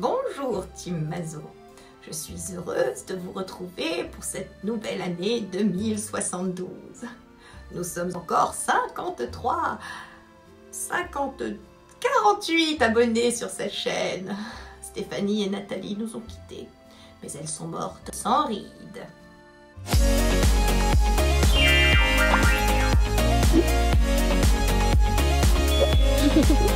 Bonjour Tim Mazo, je suis heureuse de vous retrouver pour cette nouvelle année 2072. Nous sommes encore 53, 50... 48 abonnés sur cette chaîne. Stéphanie et Nathalie nous ont quittés, mais elles sont mortes sans rides.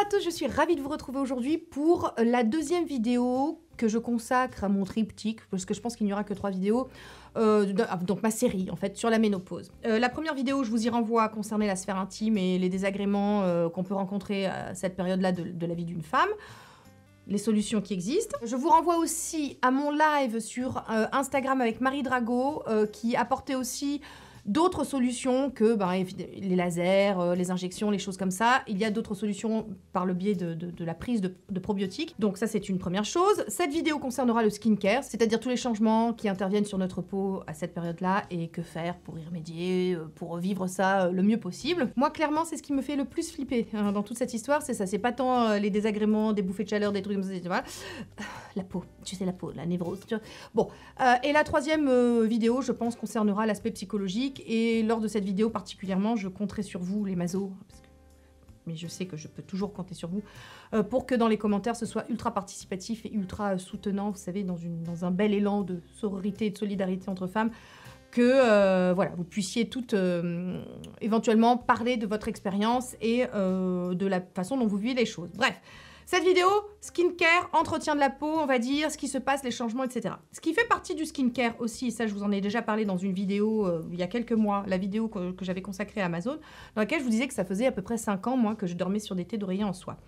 à je suis ravie de vous retrouver aujourd'hui pour la deuxième vidéo que je consacre à mon triptyque, parce que je pense qu'il n'y aura que trois vidéos, euh, ah, donc ma série en fait, sur la ménopause. Euh, la première vidéo, je vous y renvoie, concernait la sphère intime et les désagréments euh, qu'on peut rencontrer à cette période-là de, la vie d'une femme les solutions qui existent. Je vous renvoie aussi à mon live sur Instagram avec Marie Drago qui apportait aussi d'autres solutions que ben, les lasers, euh, les injections, les choses comme ça. Il y a d'autres solutions par le biais de, la prise de, probiotiques. Donc ça, c'est une première chose. Cette vidéo concernera le skincare, c'est-à-dire tous les changements qui interviennent sur notre peau à cette période-là et que faire pour y remédier, euh, pour vivre ça euh, le mieux possible. Moi, clairement, c'est ce qui me fait le plus flipper hein, dans toute cette histoire, c'est ça. C'est pas tant les désagréments, des bouffées de chaleur, des trucs comme ça, ah, La peau, tu sais, la peau, la névrose. Bon, et la troisième vidéo, je pense, concernera l'aspect psychologique et lors de cette vidéo particulièrement, je compterai sur vous, les masos, mais je sais que je peux toujours compter sur vous, euh, pour que dans les commentaires, ce soit ultra participatif et ultra euh, soutenant, vous savez, dans, un bel élan de sororité et de solidarité entre femmes, que euh, voilà, vous puissiez toutes éventuellement parler de votre expérience et de la façon dont vous vivez les choses. Bref, cette vidéo, skincare, entretien de la peau, on va dire, ce qui se passe, les changements, etc. Ce qui fait partie du skincare aussi, et ça je vous en ai déjà parlé dans une vidéo euh, il y a quelques mois, la vidéo que, j'avais consacrée à Amazon, dans laquelle je vous disais que ça faisait à peu près 5 ans, moi, que je dormais sur des thés d'oreiller en soie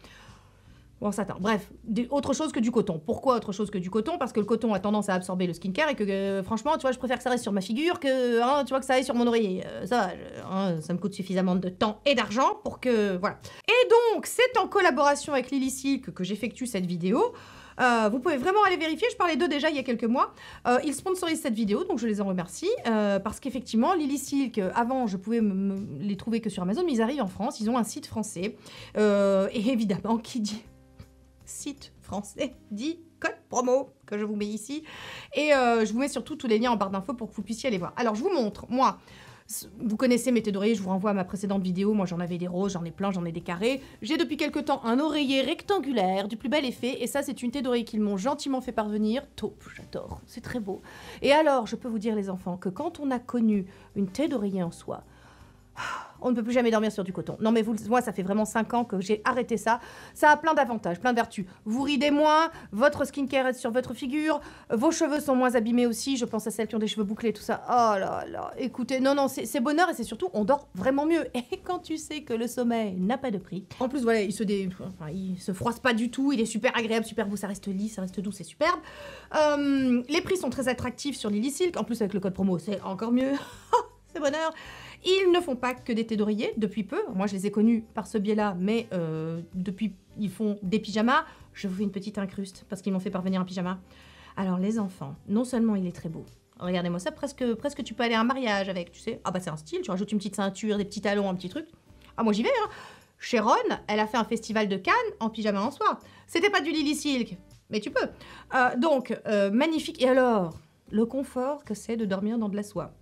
ou en Bref, autre chose que du coton. Pourquoi autre chose que du coton Parce que le coton a tendance à absorber le skincare et que euh, franchement, tu vois, je préfère que ça reste sur ma figure que, hein, tu vois, que ça aille sur mon oreiller. Euh, ça, hein, ça me coûte suffisamment de temps et d'argent pour que, voilà. Et donc, c'est en collaboration avec Lily Silk que j'effectue cette vidéo. Euh, vous pouvez vraiment aller vérifier, je parlais d'eux déjà il y a quelques mois. ils sponsorisent cette vidéo, donc je les en remercie, parce qu'effectivement, Lily Silk, avant, je pouvais les trouver que sur Amazon, mais ils arrivent en France, ils ont un site français. et évidemment, qui dit site français dit code promo que je vous mets ici. Et euh, je vous mets surtout tous les liens en barre d'infos pour que vous puissiez aller voir. Alors, je vous montre, moi, vous connaissez mes d'oreiller je vous renvoie à ma précédente vidéo. Moi, j'en avais des roses, j'en ai plein, j'en ai des carrés. J'ai depuis quelques temps un oreiller rectangulaire du plus bel effet. Et ça, c'est une d'oreiller qu'ils m'ont gentiment fait parvenir. Taupe, j'adore, c'est très beau. Et alors, je peux vous dire, les enfants, que quand on a connu une d'oreiller en soi, on ne peut plus jamais dormir sur du coton. Non, mais vous, moi, ça fait vraiment 5 ans que j'ai arrêté ça. Ça a plein d'avantages, plein de vertus. Vous ridez moins, votre skincare est sur votre figure, vos cheveux sont moins abîmés aussi. Je pense à celles qui ont des cheveux bouclés, tout ça. Oh là là, écoutez, non, non, c'est bonheur et c'est surtout, on dort vraiment mieux. Et quand tu sais que le sommeil n'a pas de prix. En plus, voilà, il se, dé... il se froisse pas du tout, il est super agréable, super beau, ça reste lisse, ça reste doux, c'est superbe. Euh, les prix sont très attractifs sur Lily En plus, avec le code promo, c'est encore mieux. c'est bonheur. Ils ne font pas que des thés depuis peu. Moi, je les ai connus par ce biais-là, mais euh, depuis, ils font des pyjamas. Je vous fais une petite incruste, parce qu'ils m'ont fait parvenir un pyjama. Alors, les enfants, non seulement il est très beau, regardez-moi ça, presque, presque tu peux aller à un mariage avec, tu sais. Ah bah, c'est un style, tu rajoutes une petite ceinture, des petits talons, un petit truc. Ah, moi, j'y vais, hein. Sharon, elle a fait un festival de Cannes en pyjama en soie. C'était pas du Lily Silk, mais tu peux. Euh, donc, euh, magnifique. Et alors, le confort que c'est de dormir dans de la soie.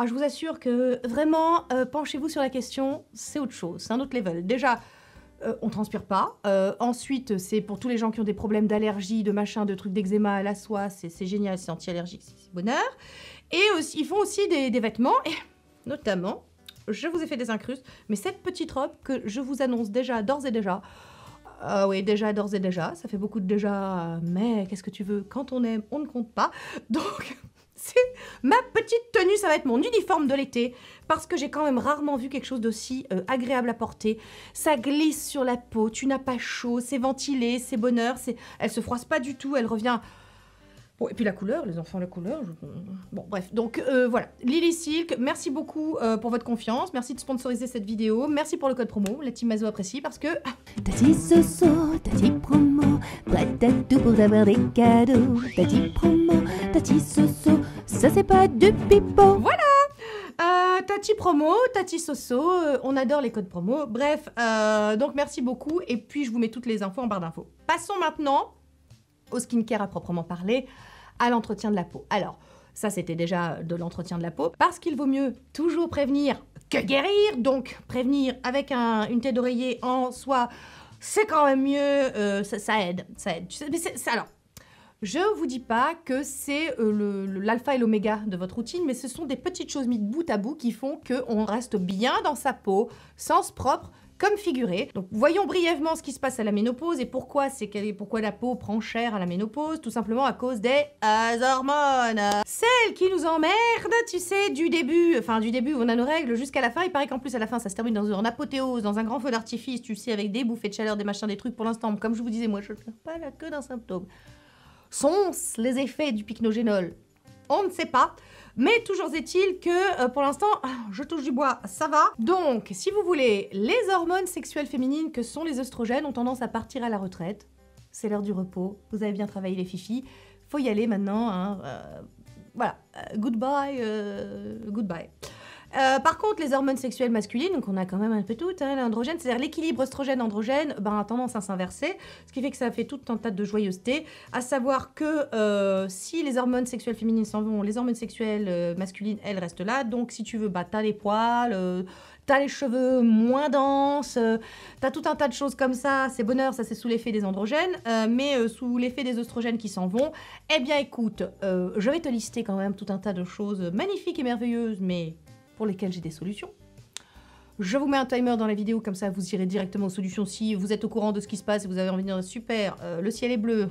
Ah, je vous assure que vraiment, euh, penchez-vous sur la question, c'est autre chose, c'est un autre level. Déjà, on euh, on transpire pas. Euh, ensuite, c'est pour tous les gens qui ont des problèmes d'allergie, de machin, de trucs d'eczéma à la soie, c'est génial, c'est anti-allergique, c'est bonheur. Et aussi, ils font aussi des, vêtements, et notamment, je vous ai fait des incrustes, mais cette petite robe que je vous annonce déjà, d'ores et déjà, ah oui, déjà, d'ores et déjà, ça fait beaucoup de déjà, mais qu'est-ce que tu veux Quand on aime, on ne compte pas. Donc, c'est ma petite tenue, ça va être mon uniforme de l'été, parce que j'ai quand même rarement vu quelque chose d'aussi euh, agréable à porter. Ça glisse sur la peau, tu n'as pas chaud, c'est ventilé, c'est bonheur, c'est, elle se froisse pas du tout, elle revient et puis la couleur, les enfants, la couleur. Bon, bref. Donc euh, voilà. Lily Silk, merci beaucoup euh, pour votre confiance. Merci de sponsoriser cette vidéo. Merci pour le code promo. La team Mazo apprécie parce que. Ah, tati Soso, Tati Promo, prête à tout pour avoir des cadeaux. Tati Promo, Tati Soso, ça c'est pas du pipo. Voilà! Euh, tati promo, Tati Soso, on adore les codes promo. Bref, donc merci beaucoup et puis je vous mets toutes les infos en barre d'infos. Passons maintenant au skincare à proprement parler, à l'entretien de la peau. Alors, ça c'était déjà de l'entretien de la peau, parce qu'il vaut mieux toujours prévenir que guérir, donc prévenir avec une tête d'oreiller en soi, c'est quand même mieux, euh, ça, aide, ça aide. alors, je vous dis pas que c'est euh, l'alpha et l'oméga de votre routine, mais ce sont des petites choses mises bout à bout qui font on reste bien dans sa peau, sens propre, comme figuré. Donc voyons brièvement ce qui se passe à la ménopause et pourquoi c'est pourquoi la peau prend cher à la ménopause, tout simplement à cause des euh, hormones. Celles qui nous emmerdent, tu sais, du début, enfin du début on a nos règles jusqu'à la fin. Il paraît qu'en plus à la fin ça se termine dans une apothéose, dans un grand feu d'artifice, tu sais, avec des bouffées de chaleur, des machins, des trucs. Pour l'instant, comme je vous disais, moi je ne perds pas la queue d'un symptôme. sont les effets du pycnogénol on ne sait pas. Mais toujours est-il que euh, pour l'instant, je touche du bois, ça va. Donc, si vous voulez, les hormones sexuelles féminines que sont les oestrogènes ont tendance à partir à la retraite. C'est l'heure du repos, vous avez bien travaillé les fifis, faut y aller maintenant. Hein, euh, voilà, euh, goodbye, goodbye. Euh, par contre, les hormones sexuelles masculines, donc on a quand même un peu tout, hein, l'androgène, c'est-à-dire l'équilibre oestrogène-androgène, ben, a tendance à s'inverser, ce qui fait que ça fait tout un tas de joyeuseté, à savoir que euh, si les hormones sexuelles féminines s'en vont, les hormones sexuelles euh, masculines, elles restent là, donc si tu veux, bah, t'as les poils, t'as les cheveux moins denses, t'as tout un tas de choses comme ça, c'est bonheur, ça c'est sous l'effet des androgènes, mais sous l'effet des oestrogènes qui s'en vont, eh bien écoute, je vais te lister quand même tout un tas de choses magnifiques et merveilleuses, mais pour lesquels j'ai des solutions. Je vous mets un timer dans la vidéo, comme ça vous irez directement aux solutions si vous êtes au courant de ce qui se passe et vous avez envie de dire super, euh, le ciel est bleu,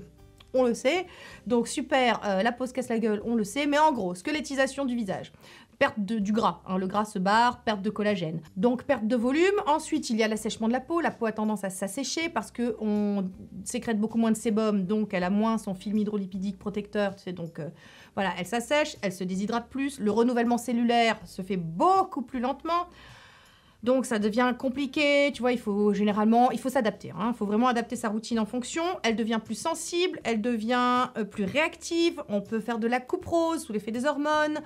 on le sait. Donc super, euh, la la se casse la gueule, on le sait. Mais en gros, squelettisation du visage. Perte de, du gras, hein, le gras se barre, perte de collagène. Donc perte de volume. Ensuite, il y a l'assèchement de la peau. La peau a tendance à s'assécher parce que on sécrète beaucoup moins de sébum, donc elle a moins son film hydrolipidique protecteur, tu donc euh, voilà, elle s'assèche, elle se déshydrate plus, le renouvellement cellulaire se fait beaucoup plus lentement. Donc ça devient compliqué, tu vois, il faut généralement, il faut s'adapter, il hein. faut vraiment adapter sa routine en fonction, elle devient plus sensible, elle devient euh, plus réactive, on peut faire de la coupe sous l'effet des hormones,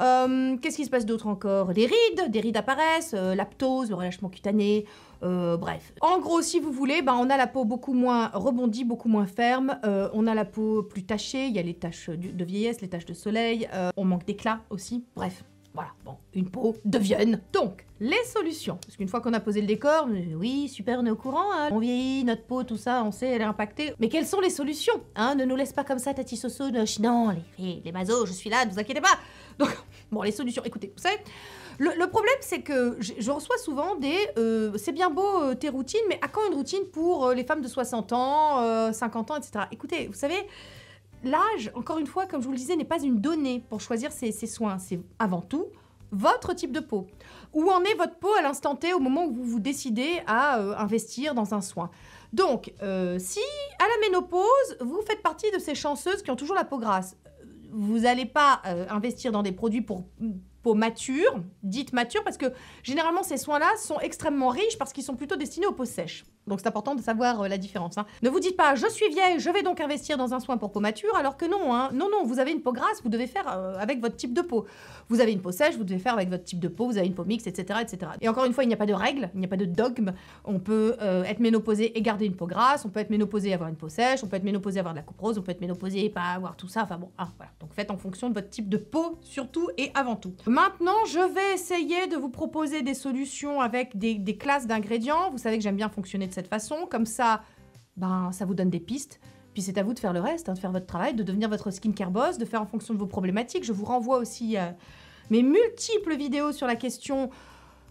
euh, qu'est-ce qui se passe d'autre encore Des rides, des rides apparaissent, euh, l'aptose, le relâchement cutané, euh, bref. En gros, si vous voulez, ben, on a la peau beaucoup moins rebondie, beaucoup moins ferme, on a la peau plus tachée, il y a les taches de vieillesse, les taches de soleil, on manque d'éclat aussi, bref. Voilà, bon, une peau devienne. Donc, les solutions. Parce qu'une fois qu'on a posé le décor, oui, super, on est au courant, hein, on vieillit, notre peau, tout ça, on sait, elle est impactée. Mais quelles sont les solutions hein Ne nous laisse pas comme ça, Tati Soso, non, les, les, les mazos, je suis là, ne vous inquiétez pas Donc, bon, les solutions, écoutez, vous savez, le, problème, c'est que je, reçois souvent des euh, c'est bien beau euh, tes routines, mais à quand une routine pour euh, les femmes de 60 ans, 50 ans, etc. Écoutez, vous savez, l'âge, encore une fois, comme je vous le disais, n'est pas une donnée pour choisir ses, soins. C'est avant tout votre type de peau. Où en est votre peau à l'instant T au moment où vous vous décidez à investir dans un soin Donc, si à la ménopause, vous faites partie de ces chanceuses qui ont toujours la peau grasse, vous n'allez pas euh, investir dans des produits pour peau mature, dites mature, parce que généralement ces soins-là sont extrêmement riches parce qu'ils sont plutôt destinés aux peaux sèches. Donc c'est important de savoir euh, la différence. Hein. Ne vous dites pas je suis vieille, je vais donc investir dans un soin pour peau mature, alors que non, hein. non, non, vous avez une peau grasse, vous devez faire euh, avec votre type de peau. Vous avez une peau sèche, vous devez faire avec votre type de peau, vous avez une peau mixte, etc. etc. Et encore une fois, il n'y a pas de règles, il n'y a pas de dogme. On peut euh, être ménopausé et garder une peau grasse, on peut être ménopausé et avoir une peau sèche, on peut être ménopausé et avoir de la couperose, on peut être ménopausé et pas avoir tout ça. Enfin bon, ah, voilà. Donc faites en fonction de votre type de peau, surtout et avant tout. Maintenant, je vais essayer de vous proposer des solutions avec des, classes d'ingrédients. Vous savez que j'aime bien fonctionner cette façon. Comme ça, ben, ça vous donne des pistes. Puis c'est à vous de faire le reste, hein, de faire votre travail, de devenir votre skincare boss, de faire en fonction de vos problématiques. Je vous renvoie aussi euh, mes multiples vidéos sur la question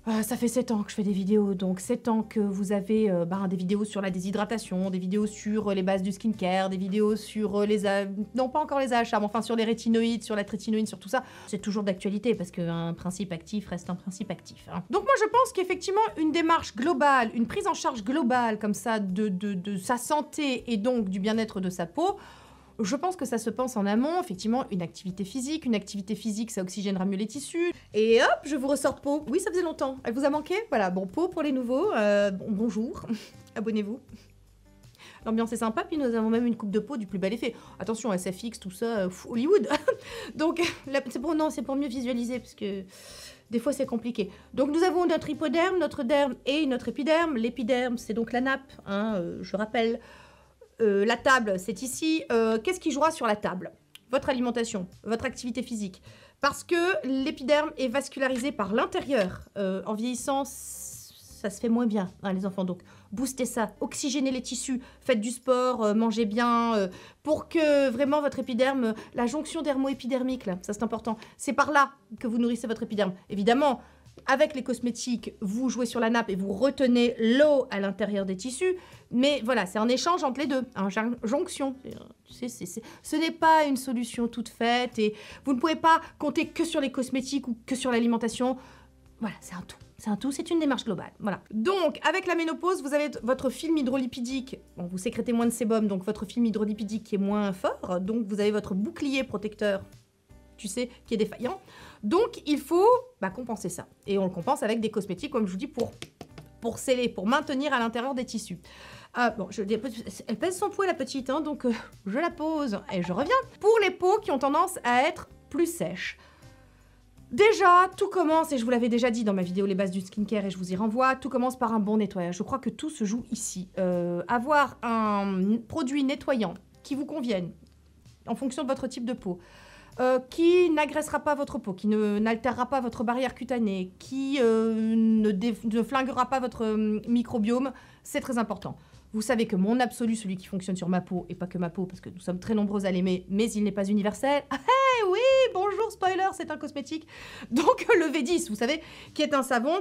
euh, ça fait 7 ans que je fais des vidéos, donc 7 ans que vous avez euh, bah, des vidéos sur la déshydratation, des vidéos sur euh, les bases du skincare, des vidéos sur les... non, pas encore les AHA, mais enfin sur les rétinoïdes, sur la trétinoïne, sur tout ça. C'est toujours d'actualité parce qu'un principe actif reste un principe actif. Hein. Donc moi je pense qu'effectivement une démarche globale, une prise en charge globale comme ça de sa santé et donc du bien-être de sa peau, je pense que ça se pense en amont, effectivement, une activité physique, une activité physique, ça oxygènera mieux les tissus. Et hop, je vous ressors peau. Oui, ça faisait longtemps. Elle vous a manqué Voilà, bon, peau pour les nouveaux. Euh, bonjour, abonnez-vous. L'ambiance est sympa, puis nous avons même une coupe de peau du plus bel effet. Attention, à SFX, tout ça, euh, Hollywood. Donc, c'est pour, non, c'est pour mieux visualiser, parce que des fois c'est compliqué. Donc nous avons notre hypoderme, notre derme et notre épiderme. L'épiderme, c'est donc la nappe, hein, euh, je rappelle. Euh, la table, c'est ici. Euh, qu'est-ce qui jouera sur la table Votre alimentation, votre activité physique. Parce que l'épiderme est vascularisé par l'intérieur. Euh, en vieillissant, ça se fait moins bien, hein, les enfants. Donc, boostez ça, oxygénez les tissus, faites du sport, mangez bien, pour que vraiment votre épiderme, la jonction dermo-épidermique, là, ça c'est important, c'est par là que vous nourrissez votre épiderme. Évidemment, avec les cosmétiques, vous jouez sur la nappe et vous retenez l'eau à l'intérieur des tissus. Mais voilà, c'est un échange entre les deux, un jonction. Euh, ce n'est pas une solution toute faite et vous ne pouvez pas compter que sur les cosmétiques ou que sur l'alimentation. Voilà, c'est un tout. C'est un tout, c'est une démarche globale. Voilà. Donc, avec la ménopause, vous avez votre film hydrolipidique. Bon, vous sécrétez moins de sébum, donc votre film hydrolipidique est moins fort. Donc, vous avez votre bouclier protecteur, tu sais, qui est défaillant. Donc, il faut bah, compenser ça. Et on le compense avec des cosmétiques, comme je vous dis, pour, pour sceller, pour maintenir à l'intérieur des tissus. Euh, bon, elle pèse son poids, la petite, hein, donc euh, je la pose et je reviens. Pour les peaux qui ont tendance à être plus sèches, Déjà, tout commence, et je vous l'avais déjà dit dans ma vidéo Les bases du skincare et je vous y renvoie, tout commence par un bon nettoyage. Je crois que tout se joue ici. Euh, avoir un produit nettoyant qui vous convienne en fonction de votre type de peau, euh, qui n'agressera pas votre peau, qui n'altérera pas votre barrière cutanée, qui euh, ne, flinguera pas votre euh, microbiome, c'est très important. Vous savez que mon absolu, celui qui fonctionne sur ma peau, et pas que ma peau, parce que nous sommes très nombreux à l'aimer, mais il n'est pas universel. Ah eh oui, bonjour, spoiler, c'est un cosmétique. Donc euh, le V10, vous savez, qui est un savon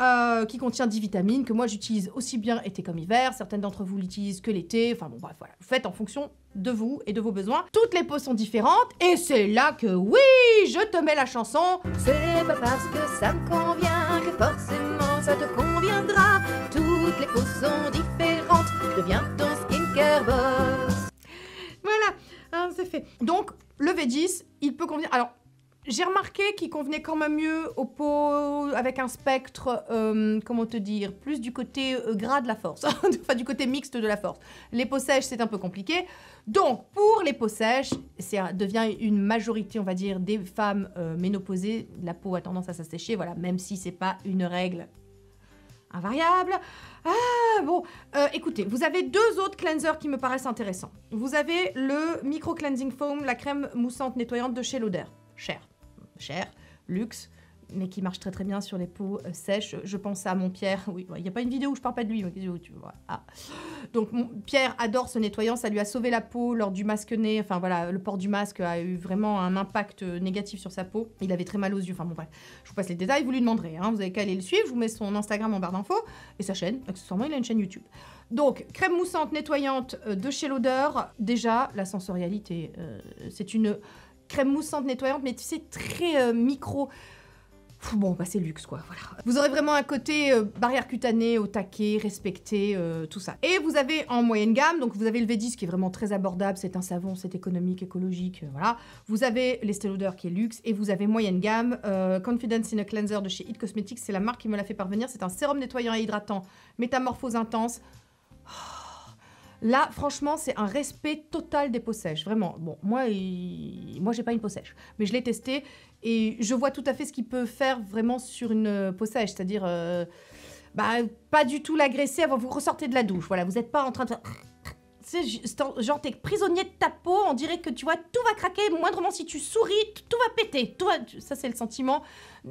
euh, qui contient 10 vitamines, que moi j'utilise aussi bien été comme hiver. Certaines d'entre vous l'utilisent que l'été. Enfin bon, bref, voilà. Vous faites en fonction de vous et de vos besoins. Toutes les peaux sont différentes, et c'est là que oui, je te mets la chanson. C'est pas parce que ça me convient que forcément ça te conviendra. Toutes les peaux sont différentes devient ton skincare boss. Voilà, hein, c'est fait. Donc, le V10, il peut convenir... Alors, j'ai remarqué qu'il convenait quand même mieux aux peaux avec un spectre, euh, comment te dire, plus du côté euh, gras de la force, enfin du côté mixte de la force. Les peaux sèches, c'est un peu compliqué. Donc, pour les peaux sèches, ça devient une majorité, on va dire, des femmes euh, ménopausées. La peau a tendance à s'assécher, voilà, même si c'est pas une règle invariable. Ah bon, euh, écoutez, vous avez deux autres cleansers qui me paraissent intéressants. Vous avez le micro cleansing foam, la crème moussante nettoyante de chez Lauder. Cher, cher, luxe mais qui marche très très bien sur les peaux euh, sèches. Je pense à mon Pierre. Oui, il n'y a pas une vidéo où je parle pas de lui. Ah. Donc Pierre adore ce nettoyant. Ça lui a sauvé la peau lors du masque nez. Enfin voilà, le port du masque a eu vraiment un impact euh, négatif sur sa peau. Il avait très mal aux yeux. Enfin bon bref, je vous passe les détails. Vous lui demanderez. Hein. Vous avez qu'à aller le suivre. Je vous mets son Instagram en barre d'infos et sa chaîne. Accessoirement, il a une chaîne YouTube. Donc, crème moussante nettoyante euh, de chez l'odeur. Déjà, la sensorialité, c'est une crème moussante nettoyante, mais tu sais, très micro. Bon, bah c'est luxe quoi, voilà. Vous aurez vraiment un côté euh, barrière cutanée, au taquet, respecté, euh, tout ça. Et vous avez en moyenne gamme, donc vous avez le V10 qui est vraiment très abordable, c'est un savon, c'est économique, écologique, euh, voilà. Vous avez l'Estée qui est luxe et vous avez moyenne gamme, Confidence in a Cleanser de chez It Cosmetics, c'est la marque qui me l'a fait parvenir, c'est un sérum nettoyant et hydratant, métamorphose intense. Oh. Là, franchement, c'est un respect total des peaux Vraiment. Bon, moi, moi, j'ai pas une peau sèche, mais je l'ai testé et je vois tout à fait ce qu'il peut faire vraiment sur une euh, peau c'est-à-dire, euh, bah, pas du tout l'agresser avant que vous ressortez de la douche. Voilà, vous n'êtes pas en train de tu sais, genre, t'es prisonnier de ta peau, on dirait que tu vois, tout va craquer, moindrement si tu souris, tout va péter. Tout Ça, c'est le sentiment.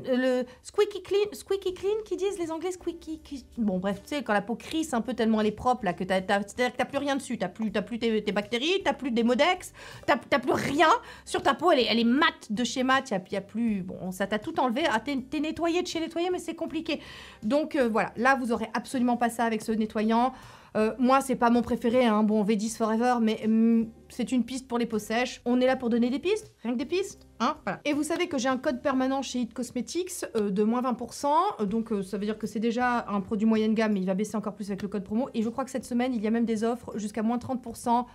Euh, le squeaky clean, squeaky clean, qui disent les anglais, squeaky. Qui... Bon, bref, tu sais, quand la peau crisse un peu tellement elle est propre, là, que t'as, cest à plus rien dessus, t'as plus, plus tes, bactéries, bactéries, t'as plus des modex, t'as, plus rien sur ta peau, elle est, elle est mate de chez mat, y a, a plus. Bon, ça t'a tout enlevé, ah, t'es, nettoyé de chez nettoyé, mais c'est compliqué. Donc, euh, voilà, là, vous aurez absolument pas ça avec ce nettoyant. Euh, moi, c'est pas mon préféré, hein. bon, V10 Forever, mais mm, c'est une piste pour les peaux sèches. On est là pour donner des pistes, rien que des pistes. Hein Et vous savez que j'ai un code permanent chez It Cosmetics euh, de moins 20%, euh, donc ça veut dire que c'est déjà un produit moyenne gamme, mais il va baisser encore plus avec le code promo. Et je crois que cette semaine, il y a même des offres jusqu'à moins 30%.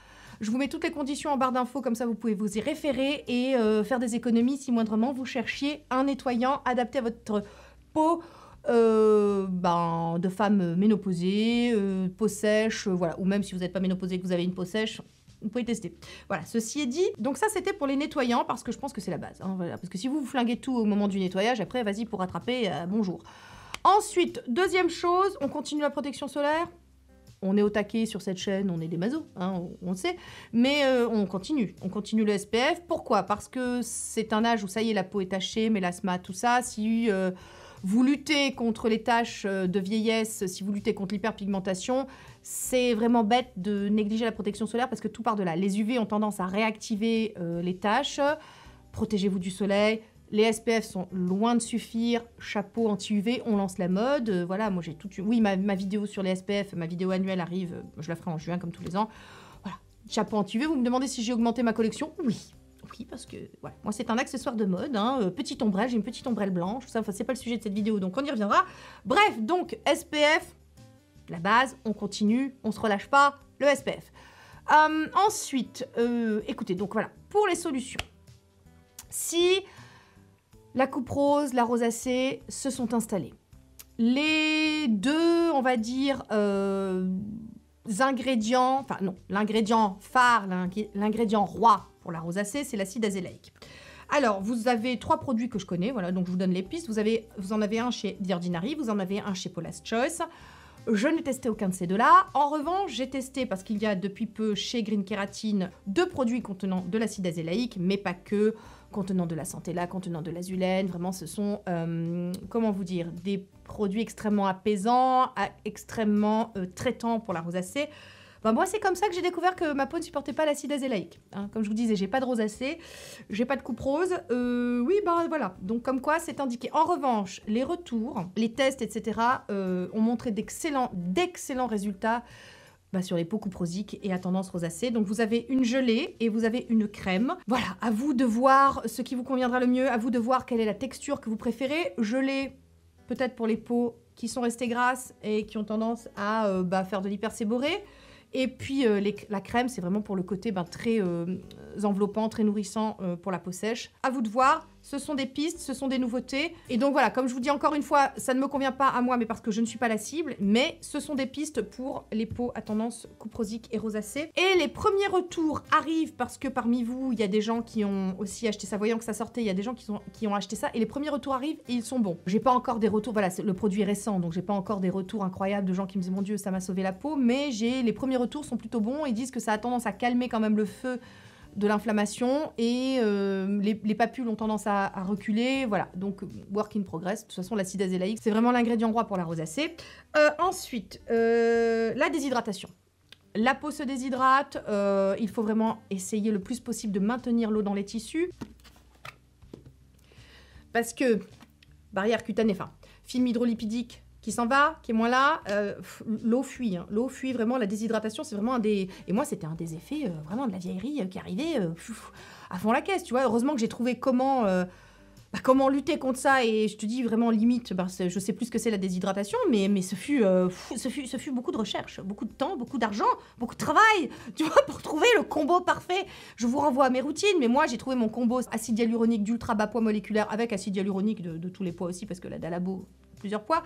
Je vous mets toutes les conditions en barre d'infos, comme ça vous pouvez vous y référer et faire des économies si moindrement vous cherchiez un nettoyant adapté à votre peau euh, ben, de femmes ménopausées, euh, peau sèche, euh, voilà. Ou même si vous n'êtes pas ménopausée que vous avez une peau sèche, vous pouvez tester. Voilà, ceci est dit, donc ça c'était pour les nettoyants, parce que je pense que c'est la base. Hein, parce que si vous vous flinguez tout au moment du nettoyage, après vas-y pour rattraper, bonjour. Ensuite, deuxième chose, on continue la protection solaire on est au taquet sur cette chaîne, on est des mazos, hein, on, le sait, mais on continue, on continue le SPF. Pourquoi Parce que c'est un âge où ça y est, la peau est tachée, mélasma, tout ça. Si vous luttez contre les tâches euh, de vieillesse, si vous luttez contre l'hyperpigmentation, c'est vraiment bête de négliger la protection solaire parce que tout part de là. Les UV ont tendance à réactiver euh, les tâches. Protégez-vous du soleil. Les SPF sont loin de suffire. Chapeau anti-UV, on lance la mode. Euh, voilà, moi j'ai tout... Oui, ma, ma, vidéo sur les SPF, ma vidéo annuelle arrive, je la ferai en juin comme tous les ans. Voilà, chapeau anti-UV, vous me demandez si j'ai augmenté ma collection Oui, parce que Moi, c'est un accessoire de mode. Hein, euh, petite ombrelle, j'ai une petite ombrelle blanche. Ça, enfin, c'est pas le sujet de cette vidéo, donc on y reviendra. Bref, donc SPF, la base. On continue, on se relâche pas. Le SPF. Euh, ensuite, euh, écoutez, donc voilà, pour les solutions. Si la coupe rose, la rosacée se sont installées, les deux, on va dire, ingrédients, enfin non, l'ingrédient phare, l'ingrédient roi pour la rosacée, c'est l'acide azélaïque. Alors, vous avez trois produits que je connais, voilà, donc je vous donne les pistes. Vous, avez, vous en avez un chez The vous en avez un chez Paula's Choice. Je n'ai testé aucun de ces deux-là. En revanche, j'ai testé, parce qu'il y a depuis peu chez Green Keratine, deux produits contenant de l'acide azélaïque, mais pas que, contenant de la Santella, contenant de l'azulène. Vraiment, ce sont, euh, comment vous dire, des produits extrêmement apaisants, extrêmement euh, traitants pour la rosacée. Bah, moi, c'est comme ça que j'ai découvert que ma peau ne supportait pas l'acide azélaïque. Hein. comme je vous disais, j'ai pas de rosacée, j'ai pas de coupe rose. Euh, oui, ben voilà. Donc, comme quoi, c'est indiqué. En revanche, les retours, les tests, etc., euh, ont montré d'excellents, d'excellents résultats bah, sur les peaux couprosiques et à tendance rosacée. Donc vous avez une gelée et vous avez une crème. Voilà, à vous de voir ce qui vous conviendra le mieux, à vous de voir quelle est la texture que vous préférez. Gelée, peut-être pour les peaux qui sont restées grasses et qui ont tendance à euh, faire de l'hyperséborée. Et puis euh, la crème, c'est vraiment pour le côté ben, très euh, enveloppant, très nourrissant euh, pour la peau sèche. À vous de voir ce sont des pistes, ce sont des nouveautés. Et donc voilà, comme je vous dis encore une fois, ça ne me convient pas à moi, mais parce que je ne suis pas la cible, mais ce sont des pistes pour les peaux à tendance couprosique et rosacée. Et les premiers retours arrivent parce que parmi vous, il y a des gens qui ont aussi acheté ça, voyant que ça sortait, il y a des gens qui ont, acheté ça, et les premiers retours arrivent et ils sont bons. J'ai pas encore des retours, voilà, le produit est récent, donc j'ai pas encore des retours incroyables de gens qui me disent mon dieu, ça m'a sauvé la peau, mais j'ai les premiers retours sont plutôt bons ils disent que ça a tendance à calmer quand même le feu de l'inflammation et euh, les, papules ont tendance à, reculer. Voilà, donc work in progress. De toute façon, l'acide azélaïque, c'est vraiment l'ingrédient roi pour la rosacée. Euh, ensuite, euh, la déshydratation. La peau se déshydrate, il faut vraiment essayer le plus possible de maintenir l'eau dans les tissus. Parce que barrière cutanée, enfin, film hydrolipidique, qui s'en va, qui est moins là, euh, l'eau fuit. Hein. L'eau fuit vraiment, la déshydratation, c'est vraiment un des. Et moi, c'était un des effets euh, vraiment de la vieillerie euh, qui arrivait à fond la caisse, tu vois. Heureusement que j'ai trouvé comment. Bah, comment lutter contre ça Et je te dis vraiment limite, bah, je sais plus ce que c'est la déshydratation, mais, mais ce, fut, ce, fut, ce fut beaucoup de recherche, beaucoup de temps, beaucoup d'argent, beaucoup de travail, tu vois, pour trouver le combo parfait. Je vous renvoie à mes routines, mais moi j'ai trouvé mon combo acide hyaluronique d'ultra bas poids moléculaire avec acide hyaluronique de, de tous les poids aussi, parce que la Dalabo, plusieurs poids,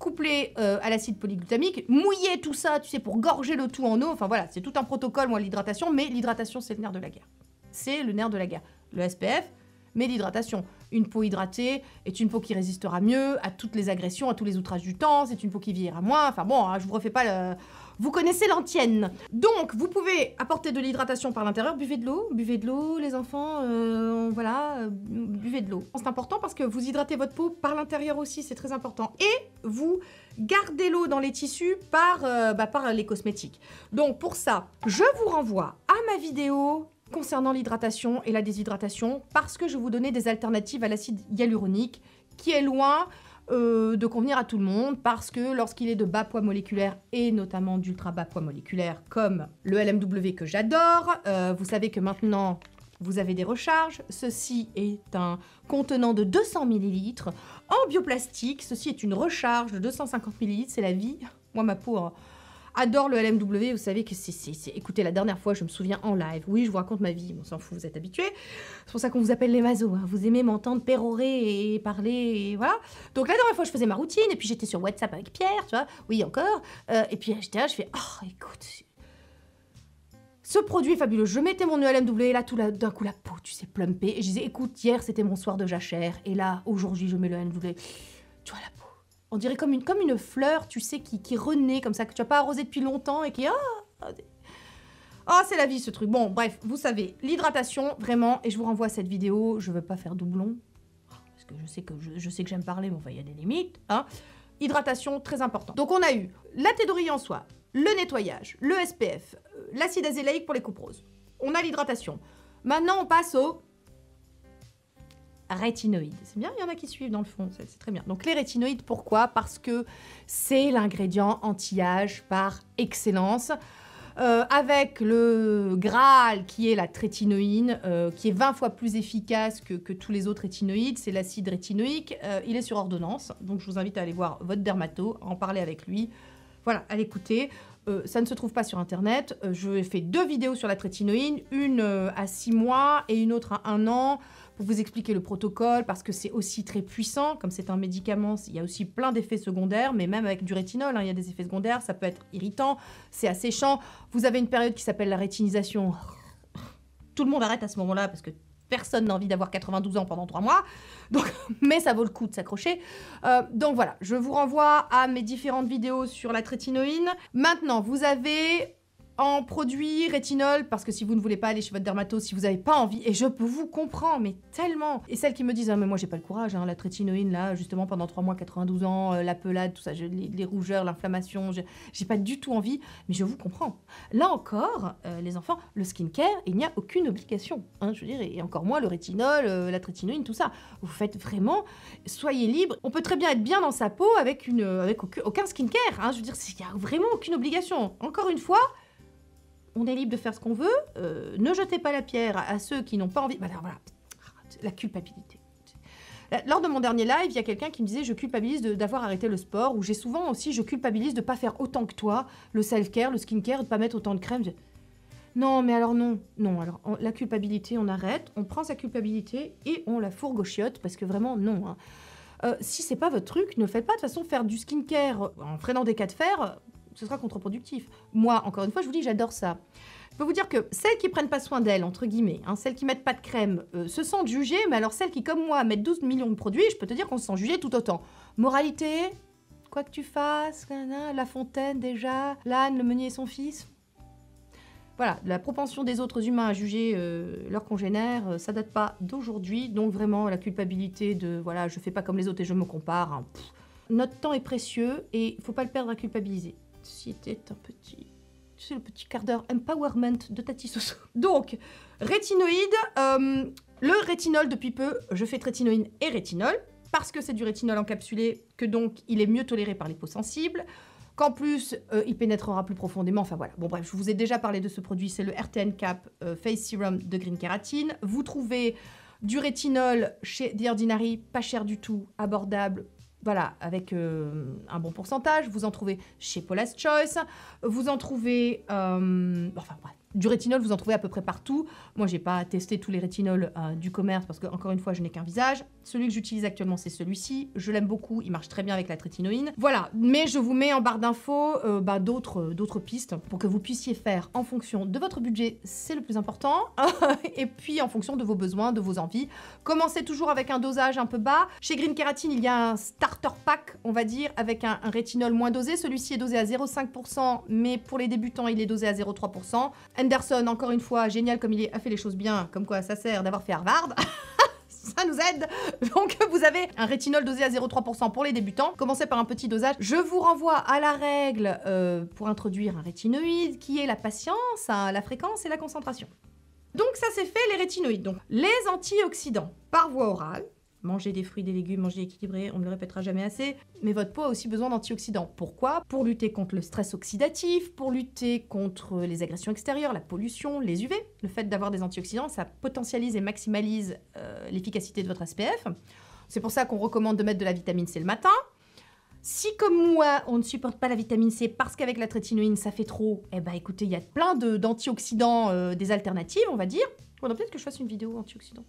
couplé euh, à l'acide polyglutamique, mouiller tout ça, tu sais, pour gorger le tout en eau. Enfin voilà, c'est tout un protocole, moi, l'hydratation, mais l'hydratation, c'est le nerf de la guerre. C'est le nerf de la guerre. Le SPF, mais l'hydratation. Une peau hydratée est une peau qui résistera mieux à toutes les agressions, à tous les outrages du temps, c'est une peau qui vieillira moins. Enfin bon, hein, je vous refais pas le... Vous connaissez l'antienne. Donc, vous pouvez apporter de l'hydratation par l'intérieur. Buvez de l'eau, buvez de l'eau, les enfants. Euh, voilà, euh, buvez de l'eau. C'est important parce que vous hydratez votre peau par l'intérieur aussi, c'est très important. Et vous gardez l'eau dans les tissus par, euh, bah, par les cosmétiques. Donc, pour ça, je vous renvoie à ma vidéo concernant l'hydratation et la déshydratation parce que je vous donnais des alternatives à l'acide hyaluronique qui est loin euh, de convenir à tout le monde parce que lorsqu'il est de bas poids moléculaire et notamment d'ultra bas poids moléculaire comme le LMW que j'adore, euh, vous savez que maintenant vous avez des recharges. Ceci est un contenant de 200 ml en bioplastique. Ceci est une recharge de 250 ml. C'est la vie. Moi, ma peau hein adore le LMW, vous savez que c'est... Écoutez, la dernière fois, je me souviens en live, oui, je vous raconte ma vie, on s'en fout, vous êtes habitués. C'est pour ça qu'on vous appelle les mazos, hein. vous aimez m'entendre pérorer et parler, et voilà. Donc la dernière fois, je faisais ma routine, et puis j'étais sur WhatsApp avec Pierre, tu vois, oui, encore. Euh, et puis j'étais là, je fais, oh, écoute, ce produit est fabuleux. Je mettais mon LMW et là, tout d'un coup, la peau, tu sais, plumpée. Et je disais, écoute, hier, c'était mon soir de jachère. Et là, aujourd'hui, je mets le LMW. Tu vois, la on dirait comme une, comme une fleur, tu sais, qui, qui renaît comme ça, que tu n'as pas arrosé depuis longtemps et qui... Ah, ah, ah c'est la vie ce truc. Bon, bref, vous savez, l'hydratation, vraiment, et je vous renvoie à cette vidéo, je ne veux pas faire doublon, parce que je sais que je, j'aime parler, mais enfin, il y a des limites, hein. Hydratation, très important. Donc on a eu la théorie en soi, le nettoyage, le SPF, euh, l'acide azélaïque pour les coupes On a l'hydratation. Maintenant, on passe au rétinoïdes. C'est bien, il y en a qui suivent dans le fond, c'est très bien. Donc les rétinoïdes, pourquoi Parce que c'est l'ingrédient anti-âge par excellence. Euh, avec le Graal qui est la trétinoïne, euh, qui est 20 fois plus efficace que, tous les autres rétinoïdes, c'est l'acide rétinoïque, euh, il est sur ordonnance, donc je vous invite à aller voir votre dermato, à en parler avec lui, voilà, à l'écouter. ça ne se trouve pas sur internet. je fais deux vidéos sur la trétinoïne, une à 6 mois et une autre à 1 an vous expliquer le protocole, parce que c'est aussi très puissant, comme c'est un médicament, il y a aussi plein d'effets secondaires, mais même avec du rétinol, hein, il y a des effets secondaires, ça peut être irritant, c'est asséchant. Vous avez une période qui s'appelle la rétinisation. Tout le monde arrête à ce moment-là, parce que personne n'a envie d'avoir 92 ans pendant 3 mois. Donc, mais ça vaut le coup de s'accrocher. Euh, donc voilà, je vous renvoie à mes différentes vidéos sur la trétinoïne. Maintenant, vous avez en produits rétinol, parce que si vous ne voulez pas aller chez votre dermatologue, si vous n'avez pas envie, et je vous comprends, mais tellement Et celles qui me disent, ah, mais moi j'ai pas le courage, hein, la trétinoïne, là, justement, pendant 3 mois, 92 ans, euh, la pelade, tout ça, les, rougeurs, l'inflammation, j'ai pas du tout envie, mais je vous comprends. Là encore, euh, les enfants, le skincare, il n'y a aucune obligation, hein, je veux dire, et encore moins le rétinol, euh, la trétinoïne, tout ça. Vous faites vraiment, soyez libre, on peut très bien être bien dans sa peau avec, une, avec aucun, skincare, hein, je veux dire, il n'y a vraiment aucune obligation. Encore une fois, on est libre de faire ce qu'on veut, euh, ne jetez pas la pierre à ceux qui n'ont pas envie. Bah, alors, voilà, ah, la culpabilité. Lors de mon dernier live, il y a quelqu'un qui me disait je culpabilise d'avoir arrêté le sport, ou j'ai souvent aussi je culpabilise de ne pas faire autant que toi, le self-care, le skincare, de ne pas mettre autant de crème. Non, mais alors non, non, alors la culpabilité, on arrête, on prend sa culpabilité et on la fourgue parce que vraiment, non. Hein. Euh, si c'est pas votre truc, ne faites pas. De toute façon, faire du skincare en freinant des cas de fer, ce sera contre-productif. Moi, encore une fois, je vous dis, j'adore ça. Je peux vous dire que celles qui prennent pas soin d'elles, entre guillemets, hein, celles qui mettent pas de crème, euh, se sentent jugées, mais alors celles qui, comme moi, mettent 12 millions de produits, je peux te dire qu'on se sent jugées tout autant. Moralité, quoi que tu fasses, la fontaine déjà, l'âne, le meunier et son fils. Voilà, la propension des autres humains à juger euh, leurs congénères, euh, ça date pas d'aujourd'hui, donc vraiment la culpabilité de voilà, je fais pas comme les autres et je me compare. Hein. notre temps est précieux et il faut pas le perdre à culpabiliser c'était un petit... Tu sais, le petit quart d'heure empowerment de Tati Soso. Donc, rétinoïde, euh, le rétinol depuis peu, je fais trétinoïne et rétinol, parce que c'est du rétinol encapsulé, que donc il est mieux toléré par les peaux sensibles, qu'en plus euh, il pénétrera plus profondément, enfin voilà. Bon bref, je vous ai déjà parlé de ce produit, c'est le RTN Cap euh, Face Serum de Green Keratine. Vous trouvez du rétinol chez The Ordinary, pas cher du tout, abordable, voilà, avec euh, un bon pourcentage. Vous en trouvez chez Paula's Choice, vous en trouvez, euh, enfin bref, du rétinol, vous en trouvez à peu près partout. Moi, j'ai pas testé tous les rétinols euh, du commerce parce que, encore une fois, je n'ai qu'un visage. Celui que j'utilise actuellement, c'est celui-ci. Je l'aime beaucoup, il marche très bien avec la trétinoïne. Voilà, mais je vous mets en barre d'infos euh, bah, euh, d'autres, pistes pour que vous puissiez faire en fonction de votre budget, c'est le plus important, et puis en fonction de vos besoins, de vos envies. Commencez toujours avec un dosage un peu bas. Chez Green Keratine, il y a un starter pack, on va dire, avec un, un rétinol moins dosé. Celui-ci est dosé à 0,5%, mais pour les débutants, il est dosé à 0,3%. Henderson, encore une fois, génial comme il a fait les choses bien, comme quoi ça sert d'avoir fait Harvard. ça nous aide. Donc vous avez un rétinol dosé à 0,3% pour les débutants. Commencez par un petit dosage. Je vous renvoie à la règle euh, pour introduire un rétinoïde qui est la patience, hein, la fréquence et la concentration. Donc ça c'est fait les rétinoïdes. Donc les antioxydants par voie orale, Manger des fruits, des légumes, manger équilibré, on ne le répétera jamais assez. Mais votre peau a aussi besoin d'antioxydants. Pourquoi Pour lutter contre le stress oxydatif, pour lutter contre les agressions extérieures, la pollution, les UV. Le fait d'avoir des antioxydants, ça potentialise et maximalise euh, l'efficacité de votre SPF. C'est pour ça qu'on recommande de mettre de la vitamine C le matin. Si comme moi, on ne supporte pas la vitamine C parce qu'avec la trétinoïne, ça fait trop, eh ben écoutez, il y a plein d'antioxydants, euh, des alternatives, on va dire. Il faudrait peut-être que je fasse une vidéo antioxydants,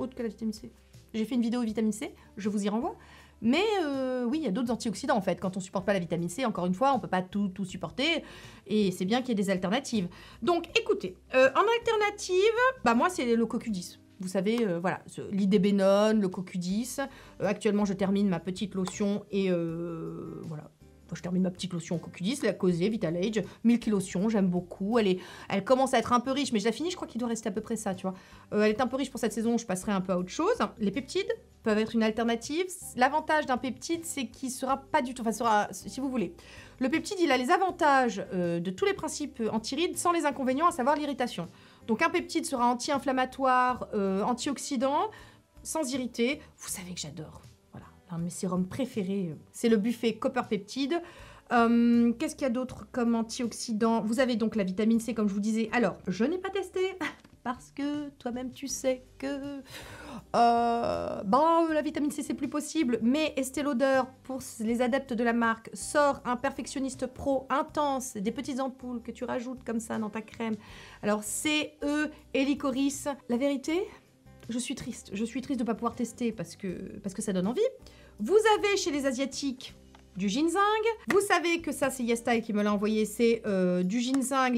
autre que la vitamine C. J'ai fait une vidéo vitamine C, je vous y renvoie. Mais euh, oui, il y a d'autres antioxydants en fait. Quand on supporte pas la vitamine C, encore une fois, on peut pas tout, supporter. Et c'est bien qu'il y ait des alternatives. Donc écoutez, euh, en alternative, bah moi c'est le CoQ10. Vous savez, euh, voilà, l'idébénone, le CoQ10. actuellement, je termine ma petite lotion et voilà, je termine ma petite lotion Cocudis, la Causée, Vital Age, 1000 Lotion, j'aime beaucoup. Elle, est, elle commence à être un peu riche, mais je la finis, je crois qu'il doit rester à peu près ça, tu vois. Euh, elle est un peu riche pour cette saison, je passerai un peu à autre chose. Les peptides peuvent être une alternative. L'avantage d'un peptide, c'est qu'il sera pas du tout, enfin, sera, si vous voulez. Le peptide, il a les avantages euh, de tous les principes antirides sans les inconvénients, à savoir l'irritation. Donc un peptide sera anti-inflammatoire, euh, antioxydant, sans irriter. Vous savez que j'adore. Un de mes sérums préférés, euh, c'est le buffet copper-peptide. Euh, qu'est-ce qu'il y a d'autre comme antioxydant Vous avez donc la vitamine C, comme je vous disais. Alors, je n'ai pas testé, parce que toi-même tu sais que euh, bon, la vitamine C c'est plus possible, mais Estée Lauder, pour les adeptes de la marque, sort un perfectionniste pro intense, des petites ampoules que tu rajoutes comme ça dans ta crème. Alors CE E licorice. La vérité, je suis triste. Je suis triste de ne pas pouvoir tester parce que, parce que ça donne envie. Vous avez chez les Asiatiques du ginseng. Vous savez que ça, c'est Yestai qui me l'a envoyé, c'est du ginseng,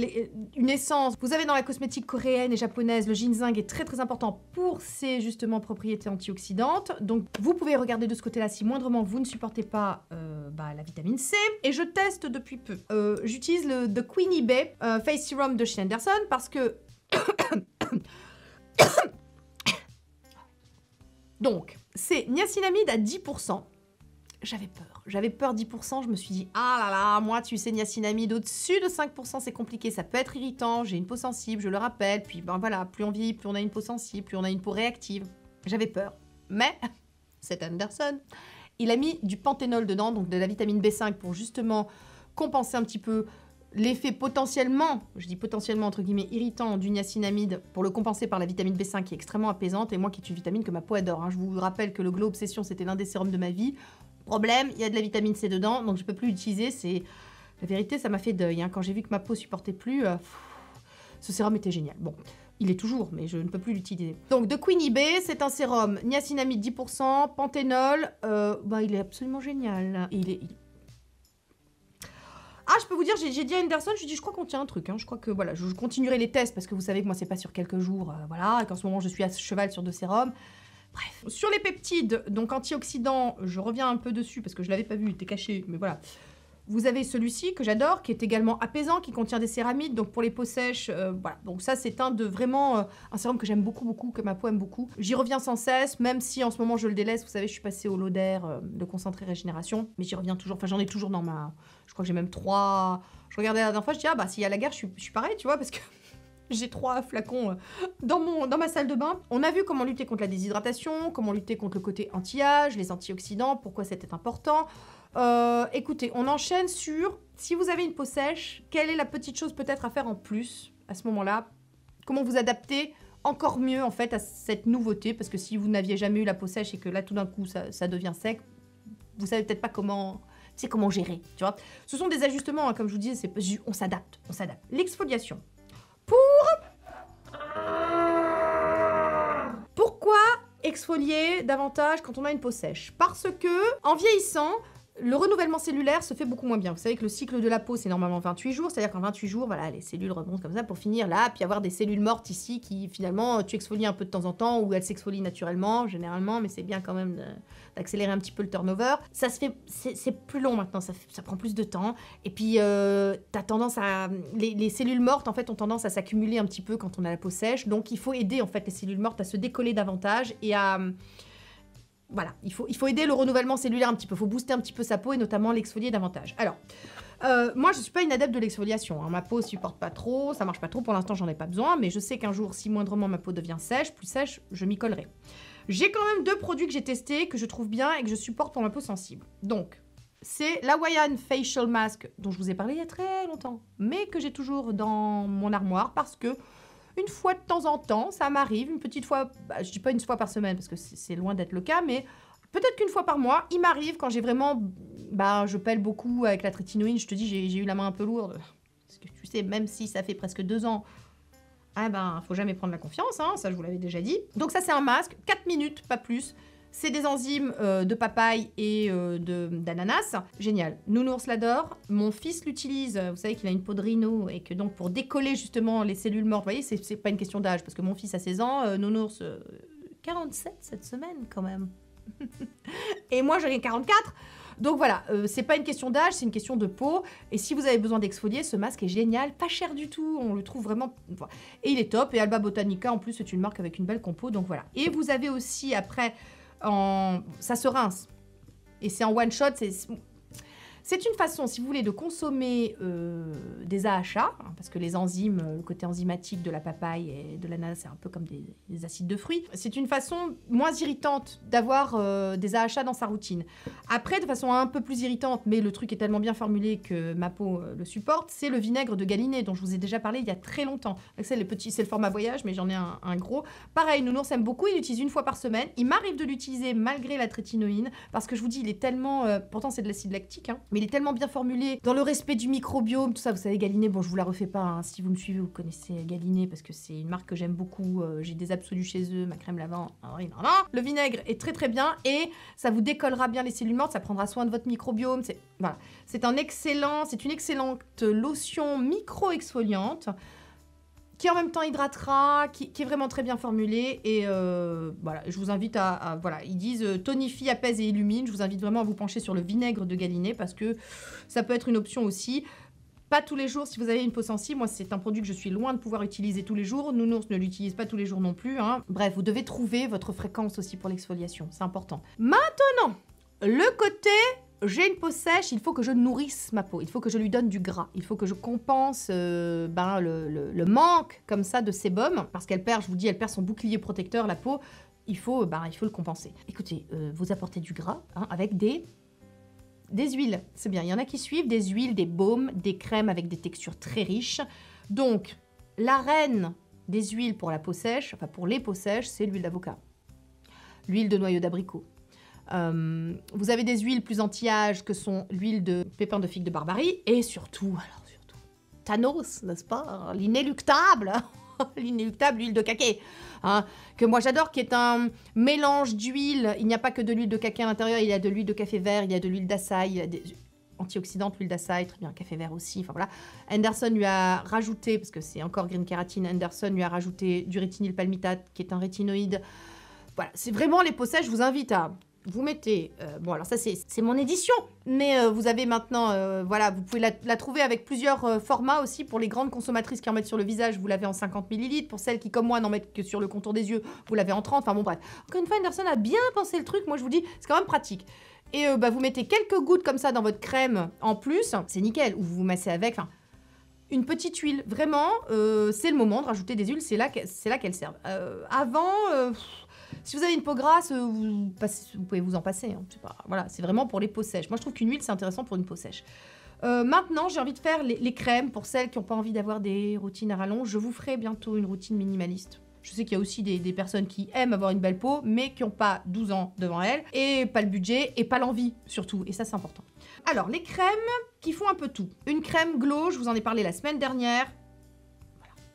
une essence. Vous avez dans la cosmétique coréenne et japonaise, le ginseng est très très important pour ses justement propriétés antioxydantes. Donc vous pouvez regarder de ce côté-là si moindrement vous ne supportez pas la vitamine C. Et je teste depuis peu. J'utilise le The Queenie Bay Face Serum de chez Anderson parce que... Donc, c'est niacinamide à 10%. J'avais peur. J'avais peur 10%. Je me suis dit, ah là là, moi, tu sais, niacinamide au-dessus de 5%, c'est compliqué. Ça peut être irritant. J'ai une peau sensible, je le rappelle. Puis ben voilà, plus on vit, plus on a une peau sensible, plus on a une peau réactive. J'avais peur. Mais c'est Anderson, il a mis du panthénol dedans, donc de la vitamine B5 pour justement compenser un petit peu l'effet potentiellement, je dis potentiellement entre guillemets, irritant du niacinamide pour le compenser par la vitamine B5 qui est extrêmement apaisante et moi qui est une vitamine que ma peau adore. Je vous rappelle que le Glow Obsession, c'était l'un des sérums de ma vie. Problème, il y a de la vitamine C dedans, donc je ne peux plus l'utiliser. C'est La vérité, ça m'a fait deuil. Hein. Quand j'ai vu que ma peau supportait plus, euh, ce sérum était génial. Bon, il est toujours, mais je ne peux plus l'utiliser. Donc, de Queenie B, c'est un sérum niacinamide 10%, panthénol. Euh, bah, il est absolument génial. Il est, ah, je peux vous dire, j'ai dit à Anderson, je lui ai dit, je crois qu'on tient un truc. Hein. Je crois que voilà, je continuerai les tests parce que vous savez que moi, c'est pas sur quelques jours. Euh, voilà, qu'en ce moment, je suis à cheval sur deux sérums. Bref. Sur les peptides, donc antioxydants, je reviens un peu dessus parce que je l'avais pas vu, il était caché, mais voilà. Vous avez celui-ci que j'adore, qui est également apaisant, qui contient des céramides, donc pour les peaux sèches, euh, voilà. Donc ça, c'est un de vraiment euh, un sérum que j'aime beaucoup, beaucoup, que ma peau aime beaucoup. J'y reviens sans cesse, même si en ce moment je le délaisse. Vous savez, je suis passée au Loder euh, de concentré régénération, mais j'y reviens toujours. Enfin, j'en ai toujours dans ma. Je crois que j'ai même trois. Je regardais la dernière fois, je dis ah bah s'il y a la guerre, je suis, je pareil, tu vois, parce que j'ai trois flacons dans, mon, dans ma salle de bain. On a vu comment lutter contre la déshydratation, comment lutter contre le côté anti-âge, les antioxydants, pourquoi c'était important. Euh, écoutez, on enchaîne sur si vous avez une peau sèche, quelle est la petite chose peut-être à faire en plus à ce moment-là Comment vous adapter encore mieux en fait à cette nouveauté Parce que si vous n'aviez jamais eu la peau sèche et que là tout d'un coup ça, devient sec, vous savez peut-être pas comment c'est comment gérer, tu vois. Ce sont des ajustements, hein, comme je vous disais, c'est, on s'adapte, on s'adapte. L'exfoliation. Pour pourquoi exfolier davantage quand on a une peau sèche Parce que en vieillissant, le renouvellement cellulaire se fait beaucoup moins bien. Vous savez que le cycle de la peau, c'est normalement 28 jours, c'est-à-dire qu'en 28 jours, voilà, les cellules remontent comme ça pour finir là, puis avoir des cellules mortes ici qui, finalement, tu exfolies un peu de temps en temps, ou elles s'exfolient naturellement, généralement, mais c'est bien quand même d'accélérer un petit peu le turnover. Ça se fait, c'est plus long maintenant, ça, prend plus de temps, et puis euh, tendance à... Les, les, cellules mortes, en fait, ont tendance à s'accumuler un petit peu quand on a la peau sèche, donc il faut aider, en fait, les cellules mortes à se décoller davantage et à voilà, il faut, aider le renouvellement cellulaire un petit peu, il faut booster un petit peu sa peau et notamment l'exfolier davantage. Alors, euh, moi, je ne suis pas une adepte de l'exfoliation. Hein. Ma peau ne supporte pas trop, ça marche pas trop. Pour l'instant, j'en ai pas besoin, mais je sais qu'un jour, si moindrement ma peau devient sèche, plus sèche, je m'y collerai. J'ai quand même deux produits que j'ai testés, que je trouve bien et que je supporte pour ma peau sensible. Donc, c'est la l'Hawaiian Facial Mask dont je vous ai parlé il y a très longtemps, mais que j'ai toujours dans mon armoire parce que une fois de temps en temps, ça m'arrive, une petite fois, bah, je dis pas une fois par semaine parce que c'est loin d'être le cas, mais peut-être qu'une fois par mois, il m'arrive quand j'ai vraiment, bah, je pèle beaucoup avec la trétinoïne, je te dis, j'ai eu la main un peu lourde. Parce que tu sais, même si ça fait presque deux ans, ah ben, faut jamais prendre la confiance, hein, ça je vous l'avais déjà dit. Donc ça c'est un masque, 4 minutes, pas plus. C'est des enzymes euh, de papaye et euh, d'ananas. Génial. Nounours l'adore. Mon fils l'utilise. Vous savez qu'il a une peau de rhino et que donc pour décoller justement les cellules mortes, vous voyez, c'est pas une question d'âge parce que mon fils a 16 ans, euh, Nounours 47 cette semaine quand même. et moi j'en ai 44. Donc voilà, c'est pas une question d'âge, c'est une question de peau. Et si vous avez besoin d'exfolier, ce masque est génial, pas cher du tout, on le trouve vraiment. Et il est top. Et Alba Botanica, en plus, c'est une marque avec une belle compo, donc voilà. Et vous avez aussi après en... ça se rince. Et c'est en one shot, c'est c'est une façon, si vous voulez, de consommer euh, des AHA, hein, parce que les enzymes, le côté enzymatique de la papaye et de l'ananas, c'est un peu comme des, acides de fruits. C'est une façon moins irritante d'avoir euh, des AHA dans sa routine. Après, de façon un peu plus irritante, mais le truc est tellement bien formulé que ma peau euh, le supporte, c'est le vinaigre de galinée, dont je vous ai déjà parlé il y a très longtemps. C'est le, le format voyage, mais j'en ai un, gros. Pareil, nous Nounours aime beaucoup, il l'utilise une fois par semaine. Il m'arrive de l'utiliser malgré la trétinoïne, parce que je vous dis, il est tellement... pourtant, c'est de l'acide lactique, hein, il est tellement bien formulé dans le respect du microbiome, tout ça. Vous savez, Galiné, bon, je vous la refais pas. Hein. Si vous me suivez, vous connaissez Galinée parce que c'est une marque que j'aime beaucoup. Euh, j'ai des absolus chez eux, ma crème lavant. Le vinaigre est très très bien et ça vous décollera bien les cellules mortes, ça prendra soin de votre microbiome. C'est un excellent, c'est une excellente lotion micro-exfoliante qui en même temps hydratera, qui, est vraiment très bien formulé. Et euh, voilà, je vous invite à, voilà, ils disent euh, tonifie, apaise et illumine. Je vous invite vraiment à vous pencher sur le vinaigre de Galinée parce que ça peut être une option aussi. Pas tous les jours si vous avez une peau sensible. Moi, c'est un produit que je suis loin de pouvoir utiliser tous les jours. Nounours ne l'utilise pas tous les jours non plus. Hein. Bref, vous devez trouver votre fréquence aussi pour l'exfoliation. C'est important. Maintenant, le côté j'ai une peau sèche, il faut que je nourrisse ma peau, il faut que je lui donne du gras, il faut que je compense euh, ben, le, manque comme ça de sébum, parce qu'elle perd, je vous dis, elle perd son bouclier protecteur, la peau, il faut, euh, ben, il faut le compenser. Écoutez, euh, vous apportez du gras hein, avec des des huiles, c'est bien. Il y en a qui suivent des huiles, des baumes, des crèmes avec des textures très riches. Donc, la reine des huiles pour la peau sèche, enfin pour les peaux sèches, c'est l'huile d'avocat, l'huile de noyau d'abricot, euh, vous avez des huiles plus anti-âge que sont l'huile de pépins de figue de Barbarie et surtout, alors surtout, Thanos, n'est-ce pas hein, L'inéluctable L'inéluctable huile de caquet, hein, que moi j'adore, qui est un mélange d'huile. Il n'y a pas que de l'huile de caquet à l'intérieur, il y a de l'huile de café vert, il y a de l'huile a des antioxydants, l'huile d'assaï, très bien, café vert aussi, enfin voilà. Anderson lui a rajouté, parce que c'est encore green kératine, Anderson lui a rajouté du rétinyl palmitate, qui est un rétinoïde. Voilà, c'est vraiment les pots je vous invite à vous mettez, euh, bon alors ça c'est mon édition, mais euh, vous avez maintenant, euh, voilà, vous pouvez la, trouver avec plusieurs formats aussi pour les grandes consommatrices qui en mettent sur le visage, vous l'avez en 50 ml, pour celles qui comme moi n'en mettent que sur le contour des yeux, vous l'avez en 30, enfin bon bref. Encore une fois, Anderson a bien pensé le truc, moi je vous dis, c'est quand même pratique. Et bah, vous mettez quelques gouttes comme ça dans votre crème en plus, c'est nickel, ou vous vous massez avec, une petite huile. Vraiment, c'est le moment de rajouter des huiles, c'est là, c'est là qu'elles servent. avant, si vous avez une peau grasse, euh, vous, pouvez vous en passer. Hein, voilà, c'est vraiment pour les peaux sèches. Moi, je trouve qu'une huile, c'est intéressant pour une peau sèche. Euh, maintenant, j'ai envie de faire les, crèmes pour celles qui n'ont pas envie d'avoir des routines à rallonge. Je vous ferai bientôt une routine minimaliste. Je sais qu'il y a aussi des, des, personnes qui aiment avoir une belle peau, mais qui n'ont pas 12 ans devant elles, et pas le budget, et pas l'envie surtout. Et ça, c'est important. Alors, les crèmes qui font un peu tout. Une crème glow, je vous en ai parlé la semaine dernière.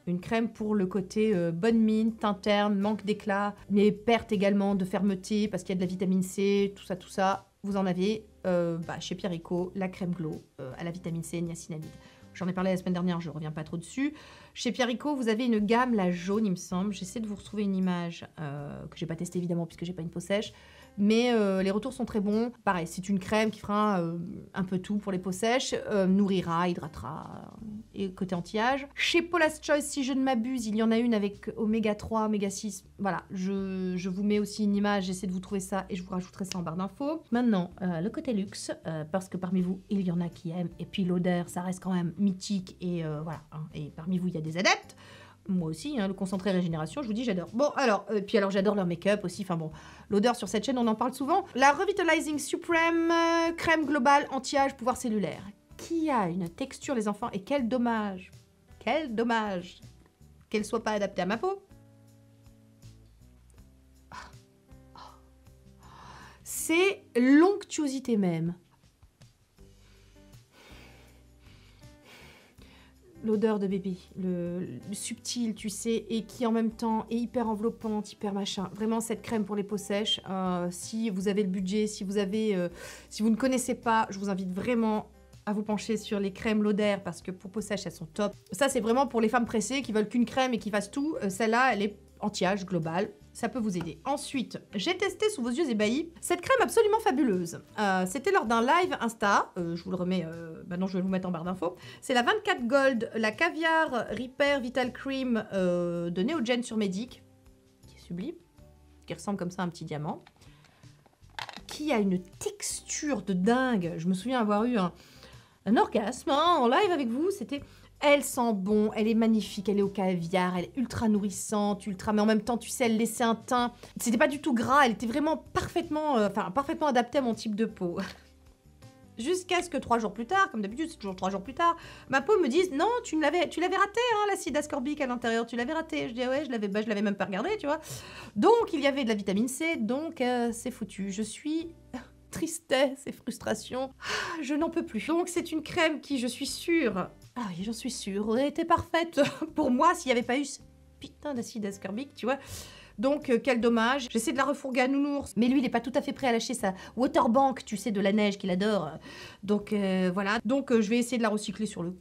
Une crème pour le côté euh, bonne mine, teint manque d'éclat, mais perte également de fermeté parce qu'il y a de la vitamine C, tout ça, tout ça. Vous en avez euh, bah, chez Pierrico, la crème glow euh, à la vitamine C, niacinamide. J'en ai parlé la semaine dernière, je ne reviens pas trop dessus. Chez Pierrico, vous avez une gamme, la jaune, il me semble. J'essaie de vous retrouver une image que j'ai pas testée évidemment puisque j'ai pas une peau sèche mais euh, les retours sont très bons. Pareil, c'est une crème qui fera euh, un peu tout pour les peaux sèches, euh, nourrira, hydratera, et côté anti-âge. Chez Paula's Choice, si je ne m'abuse, il y en a une avec oméga 3, oméga 6. Voilà, je, vous mets aussi une image, j'essaie de vous trouver ça et je vous rajouterai ça en barre d'infos. Maintenant, le côté luxe, parce que parmi vous, il y en a qui aiment, et puis l'odeur, ça reste quand même mythique, et voilà, hein. et parmi vous, il y a des adeptes moi aussi, hein, le concentré régénération, je vous dis, j'adore. Bon, alors, euh, puis alors j'adore leur make-up aussi, enfin bon, l'odeur sur cette chaîne, on en parle souvent. La Revitalizing Supreme euh, crème globale anti-âge pouvoir cellulaire, qui a une texture, les enfants, et quel dommage, quel dommage qu'elle soit pas adaptée à ma peau. Ah. Ah. C'est l'onctuosité même l'odeur de bébé, le, subtil, tu sais, et qui en même temps est hyper enveloppante, hyper machin. Vraiment cette crème pour les peaux sèches. Euh, si vous avez le budget, si vous avez, euh, si vous ne connaissez pas, je vous invite vraiment à vous pencher sur les crèmes l'odeur parce que pour peaux sèches, elles sont top. Ça c'est vraiment pour les femmes pressées qui veulent qu'une crème et qui fassent tout. Euh, celle-là elle est anti-âge global, ça peut vous aider. Ensuite, j'ai testé sous vos yeux ébahis cette crème absolument fabuleuse. Euh, c'était lors d'un live Insta, euh, je vous le remets, euh, maintenant je vais vous mettre en barre d'infos. C'est la 24 Gold, la Caviar Repair Vital Cream euh, de Neogen sur Medic, qui est sublime, qui ressemble comme ça à un petit diamant, qui a une texture de dingue. Je me souviens avoir eu un, orgasme hein, en live avec vous, c'était elle sent bon, elle est magnifique, elle est au caviar, elle est ultra nourrissante, ultra, mais en même temps, tu sais, elle laissait un teint. C'était pas du tout gras, elle était vraiment parfaitement, euh, enfin, parfaitement adaptée à mon type de peau. Jusqu'à ce que trois jours plus tard, comme d'habitude, c'est toujours trois jours plus tard, ma peau me dise non, tu l'avais, tu l'avais raté, hein, l'acide ascorbique à l'intérieur, tu l'avais raté. Je dis ah ouais, je l'avais, bah, je l'avais même pas regardé, tu vois. Donc il y avait de la vitamine C, donc euh, c'est foutu. Je suis tristesse et frustration. Ah, je n'en peux plus. Donc c'est une crème qui, je suis sûre, ah oui, j'en suis sûre. elle était parfaite pour moi s'il n'y avait pas eu ce putain d'acide ascorbique, tu vois. Donc, euh, quel dommage. J'essaie de la refourguer à Nounours. Mais lui, il n'est pas tout à fait prêt à lâcher sa waterbank, tu sais, de la neige qu'il adore. Donc, euh, voilà. Donc, euh, je vais essayer de la recycler sur le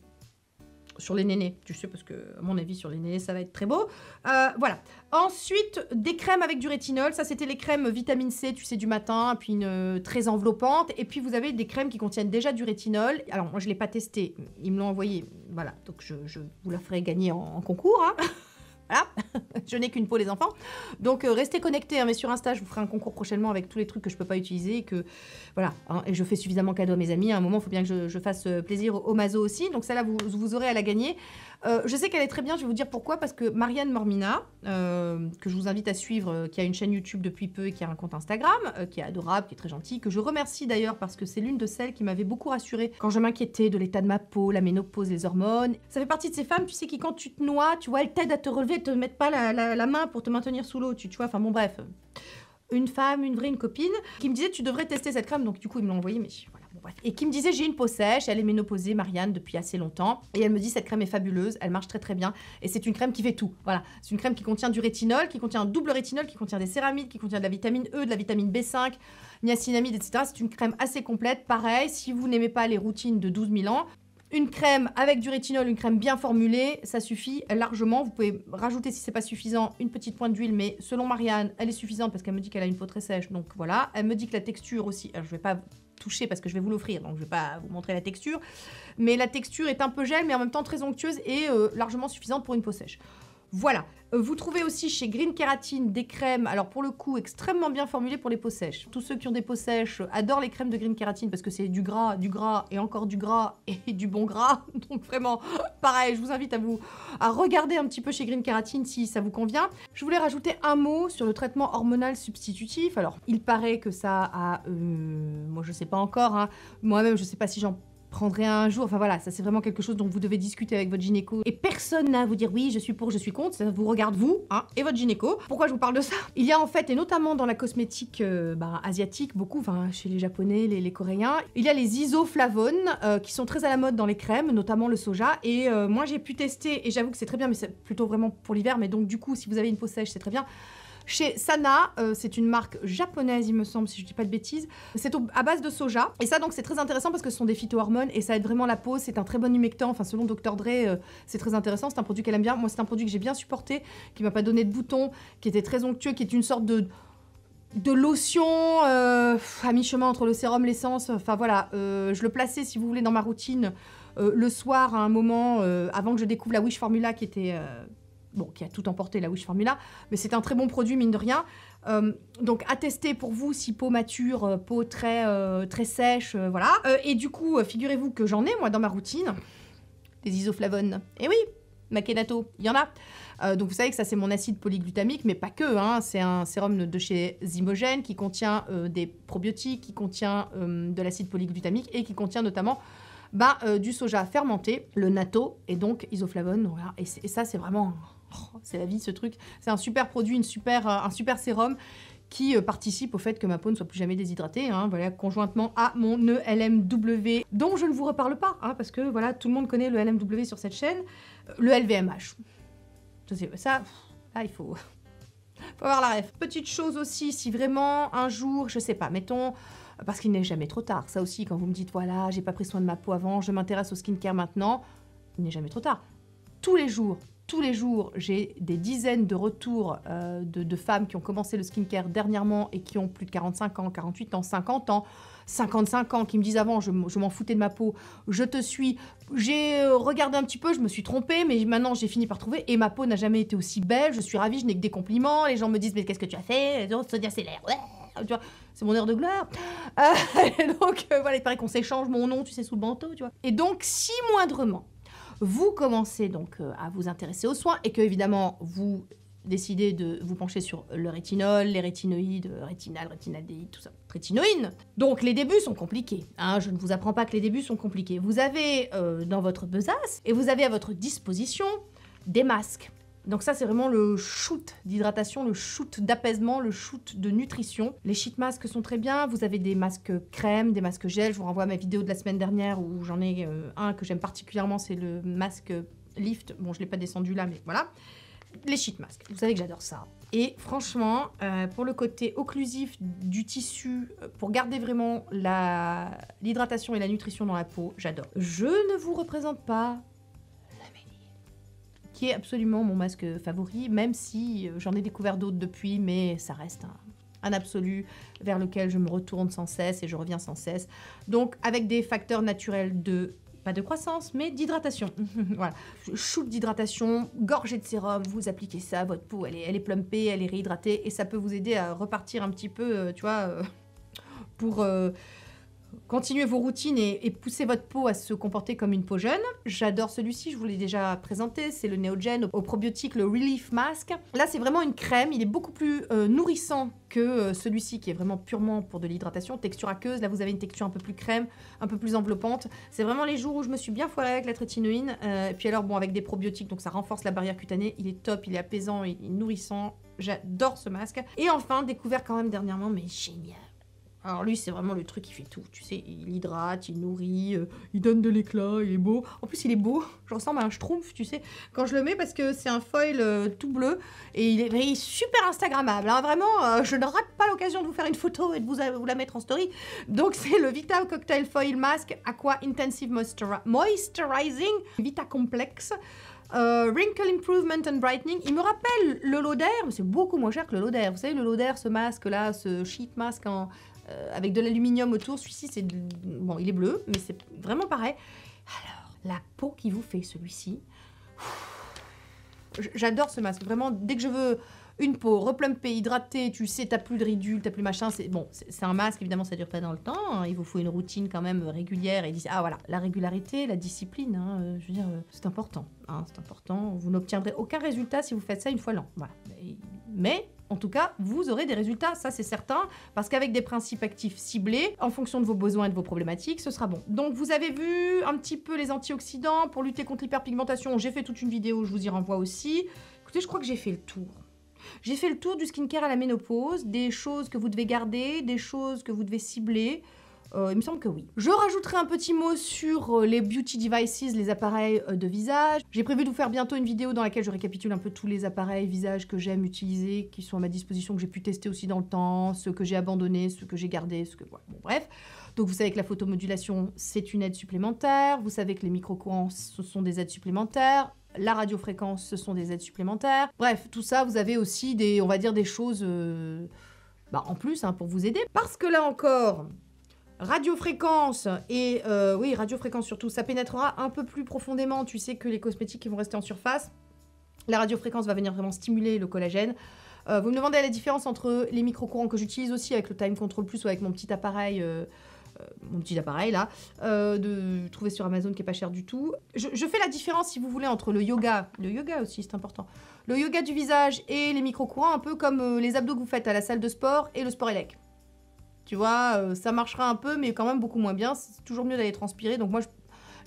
sur les nénés, tu sais, parce que, à mon avis, sur les nénés, ça va être très beau. Euh, voilà. Ensuite, des crèmes avec du rétinol. Ça, c'était les crèmes vitamine C, tu sais, du matin, puis une euh, très enveloppante. Et puis, vous avez des crèmes qui contiennent déjà du rétinol. Alors, moi, je ne l'ai pas testé. Ils me l'ont envoyé. Voilà. Donc, je, vous la ferai gagner en, concours. Hein. Voilà, je n'ai qu'une peau les enfants. Donc euh, restez connectés, hein, mais sur Insta, je vous ferai un concours prochainement avec tous les trucs que je ne peux pas utiliser et que voilà, hein, et je fais suffisamment cadeau à mes amis. À un moment, il faut bien que je, fasse euh, plaisir au mazo aussi. Donc ça là vous, vous aurez à la gagner. Euh, je sais qu'elle est très bien, je vais vous dire pourquoi, parce que Marianne Mormina, euh, que je vous invite à suivre, euh, qui a une chaîne YouTube depuis peu et qui a un compte Instagram, qui est adorable, qui est très gentille, que je remercie d'ailleurs parce que c'est l'une de celles qui m'avait beaucoup rassurée quand je m'inquiétais de l'état de ma peau, la ménopause, les hormones. Ça fait partie de ces femmes, tu sais, qui quand tu te noies, tu vois, elles t'aident à te relever, elles te mettent pas la, main pour te maintenir sous l'eau, tu, vois, enfin bon bref. Une femme, une vraie, une copine, qui me disait tu devrais tester cette crème, donc du coup il me l'ont envoyée, mais et qui me disait j'ai une peau sèche, elle est ménopausée, Marianne, depuis assez longtemps. Et elle me dit cette crème est fabuleuse, elle marche très très bien. Et c'est une crème qui fait tout. Voilà, c'est une crème qui contient du rétinol, qui contient un double rétinol, qui contient des céramides, qui contient de la vitamine E, de la vitamine B5, niacinamide, etc. C'est une crème assez complète. Pareil, si vous n'aimez pas les routines de 12 000 ans, une crème avec du rétinol, une crème bien formulée, ça suffit largement. Vous pouvez rajouter, si c'est pas suffisant, une petite pointe d'huile, mais selon Marianne, elle est suffisante parce qu'elle me dit qu'elle a une peau très sèche, donc voilà. Elle me dit que la texture aussi, je vais pas toucher parce que je vais vous l'offrir, donc je vais pas vous montrer la texture. Mais la texture est un peu gel, mais en même temps très onctueuse et euh, largement suffisante pour une peau sèche. Voilà. Euh, vous trouvez aussi chez Green Keratine des crèmes, alors pour le coup, extrêmement bien formulées pour les peaux sèches. Tous ceux qui ont des peaux sèches adorent les crèmes de Green Keratine parce que c'est du gras, du gras et encore du gras et du bon gras. Donc vraiment, pareil, je vous invite à vous à regarder un petit peu chez Green Keratine si ça vous convient. Je voulais rajouter un mot sur le traitement hormonal substitutif. Alors, il paraît que ça a... Euh, moi, je sais pas encore. Hein. Moi-même, je sais pas si j'en Prendrez un jour. Enfin voilà, ça c'est vraiment quelque chose dont vous devez discuter avec votre gynéco. Et personne n'a à vous dire oui, je suis pour, je suis contre. Ça vous regarde vous hein, et votre gynéco. Pourquoi je vous parle de ça Il y a en fait, et notamment dans la cosmétique euh, bah, asiatique, beaucoup, enfin chez les Japonais, les, Coréens, il y a les isoflavones euh, qui sont très à la mode dans les crèmes, notamment le soja. Et euh, moi j'ai pu tester, et j'avoue que c'est très bien, mais c'est plutôt vraiment pour l'hiver. Mais donc du coup, si vous avez une peau sèche, c'est très bien. Chez Sana, euh, c'est une marque japonaise, il me semble, si je ne dis pas de bêtises. C'est à base de soja. Et ça, donc, c'est très intéressant parce que ce sont des phytohormones et ça aide vraiment la peau. C'est un très bon humectant. Enfin, selon Dr. Dre, euh, c'est très intéressant. C'est un produit qu'elle aime bien. Moi, c'est un produit que j'ai bien supporté, qui m'a pas donné de boutons, qui était très onctueux, qui est une sorte de lotion euh, à mi-chemin entre le sérum, l'essence. Enfin voilà, je le plaçais si vous voulez dans ma routine le soir à un moment avant que je découvre la Wish Formula qui était bon, qui a tout emporté la Wish Formula, mais c'est un très bon produit, mine de rien. Euh, donc, à tester pour vous si peau mature, euh, peau très, euh, très sèche, voilà. et du coup, figurez-vous que j'en ai, moi, dans ma routine, des isoflavones. et eh oui, Makenato, il y en a. donc, vous savez que ça, c'est mon acide polyglutamique, mais pas que. Hein. c'est un sérum de chez Zimogène qui contient des probiotiques, qui contient de l'acide polyglutamique et qui contient notamment bah, du soja fermenté, le natto et donc isoflavone. Voilà. et ça, c'est vraiment Oh, c'est la vie ce truc. C'est un super produit, une super, euh, un super sérum qui euh, participe au fait que ma peau ne soit plus jamais déshydratée, hein. voilà, conjointement à mon ELMW, dont je ne vous reparle pas, hein, parce que voilà, tout le monde connaît le e LMW sur cette chaîne, euh, le LVMH. Ça, il faut... faut avoir la ref. Petite chose aussi, si vraiment un jour, je sais pas, mettons, parce qu'il n'est jamais trop tard, ça aussi, quand vous me dites, voilà, j'ai pas pris soin de ma peau avant, je m'intéresse au skincare maintenant, il n'est jamais trop tard. Tous les jours, tous les jours, j'ai des dizaines de retours euh, de, femmes qui ont commencé le skincare dernièrement et qui ont plus de 45 ans, 48 ans, 50 ans, 55 ans, qui me disent avant, je, m'en foutais de ma peau, je te suis, j'ai euh, regardé un petit peu, je me suis trompée, mais maintenant j'ai fini par trouver et ma peau n'a jamais été aussi belle, je suis ravie, je n'ai que des compliments, les gens me disent mais qu'est-ce que tu as fait, Sonia c'est l'air, c'est mon heure de gloire. Euh, donc voilà, il paraît qu'on s'échange mon nom, tu sais, sous le manteau, tu vois. Et donc, si moindrement, vous commencez donc euh, à vous intéresser aux soins et que évidemment vous décidez de vous pencher sur le rétinol, les rétinoïdes, euh, rétinal, rétinaldéhyde, tout ça, rétinoïne. Donc les débuts sont compliqués. Hein. je ne vous apprends pas que les débuts sont compliqués. Vous avez euh, dans votre besace et vous avez à votre disposition des masques. Donc ça, c'est vraiment le shoot d'hydratation, le shoot d'apaisement, le shoot de nutrition. Les sheet masks sont très bien. Vous avez des masques crème, des masques gel. Je vous renvoie à ma vidéo de la semaine dernière où j'en ai euh, un que j'aime particulièrement, c'est le masque lift. Bon, je ne l'ai pas descendu là, mais voilà. Les sheet masks, vous savez que j'adore ça. Et franchement, euh, pour le côté occlusif du tissu, euh, pour garder vraiment l'hydratation et la nutrition dans la peau, j'adore. Je ne vous représente pas qui est absolument mon masque favori, même si euh, j'en ai découvert d'autres depuis, mais ça reste un, absolu vers lequel je me retourne sans cesse et je reviens sans cesse. Donc avec des facteurs naturels de pas de croissance, mais d'hydratation. voilà. Shoot d'hydratation, gorgée de sérum, vous appliquez ça votre peau, elle est, elle est plumpée, elle est réhydratée, et ça peut vous aider à repartir un petit peu, euh, tu vois, euh, pour Continuez vos routines et, poussez votre peau à se comporter comme une peau jeune. J'adore celui-ci, je vous l'ai déjà présenté, c'est le Neogen au probiotique, le Relief Mask. Là, c'est vraiment une crème, il est beaucoup plus euh, nourrissant que euh, celui-ci qui est vraiment purement pour de l'hydratation, texture aqueuse. Là, vous avez une texture un peu plus crème, un peu plus enveloppante. C'est vraiment les jours où je me suis bien foirée avec la trétinoïne. Euh, et puis alors, bon, avec des probiotiques, donc ça renforce la barrière cutanée. Il est top, il est apaisant, il est nourrissant. J'adore ce masque. Et enfin, découvert quand même dernièrement, mais génial alors lui, c'est vraiment le truc qui fait tout. Tu sais, il hydrate, il nourrit, euh, il donne de l'éclat, il est beau. En plus, il est beau. Je ressemble à un schtroumpf, tu sais, quand je le mets parce que c'est un foil euh, tout bleu et il est, super Instagrammable. Hein, vraiment, euh, je ne rate pas l'occasion de vous faire une photo et de vous, la mettre en story. Donc c'est le Vita Cocktail Foil Mask Aqua Intensive Moisturizing Vita Complex. Wrinkle Improvement and Brightening. Il me rappelle le Lauder, mais c'est beaucoup moins cher que le Lauder. Vous savez, le Lauder, ce masque là, ce sheet masque en, euh, avec de l'aluminium autour. Celui-ci, c'est bon, il est bleu, mais c'est vraiment pareil. Alors, la peau qui vous fait celui-ci. J'adore ce masque. Vraiment, dès que je veux une peau replumpée, hydratée, tu sais, t'as plus de ridules, t'as plus machin. C'est bon, c'est un masque, évidemment, ça dure pas dans le temps. Hein. il vous faut une routine quand même régulière. Et ah voilà, la régularité, la discipline, hein, euh, je veux dire, euh, c'est important. Hein, c'est important. Vous n'obtiendrez aucun résultat si vous faites ça une fois l'an. Voilà. Mais en tout cas, vous aurez des résultats, ça c'est certain, parce qu'avec des principes actifs ciblés, en fonction de vos besoins et de vos problématiques, ce sera bon. Donc vous avez vu un petit peu les antioxydants pour lutter contre l'hyperpigmentation, j'ai fait toute une vidéo, je vous y renvoie aussi. Écoutez, je crois que j'ai fait le tour. J'ai fait le tour du skincare à la ménopause, des choses que vous devez garder, des choses que vous devez cibler, euh, il me semble que oui. Je rajouterai un petit mot sur euh, les beauty devices, les appareils euh, de visage. J'ai prévu de vous faire bientôt une vidéo dans laquelle je récapitule un peu tous les appareils visage que j'aime utiliser, qui sont à ma disposition, que j'ai pu tester aussi dans le temps, ceux que j'ai abandonnés, ceux que j'ai gardés, ce que... bref. Donc vous savez que la photomodulation, c'est une aide supplémentaire. Vous savez que les micro-courants, ce sont des aides supplémentaires la radiofréquence, ce sont des aides supplémentaires. Bref, tout ça, vous avez aussi des, on va dire, des choses bah, en plus hein, pour vous aider. Parce que là encore, Radiofréquence, et euh, oui, radiofréquence surtout, ça pénétrera un peu plus profondément. Tu sais que les cosmétiques qui vont rester en surface. La radiofréquence va venir vraiment stimuler le collagène. Euh, vous me demandez la différence entre les micro-courants que j'utilise aussi avec le Time Control Plus ou avec mon petit appareil. Euh, mon petit appareil là, de trouver sur Amazon qui est pas cher du tout. Je, je, fais la différence si vous voulez entre le yoga, le yoga aussi c'est important, le yoga du visage et les micro-courants, un peu comme les abdos que vous faites à la salle de sport et le sport élec. Tu vois, euh, ça marchera un peu, mais quand même beaucoup moins bien. C'est toujours mieux d'aller transpirer. Donc moi,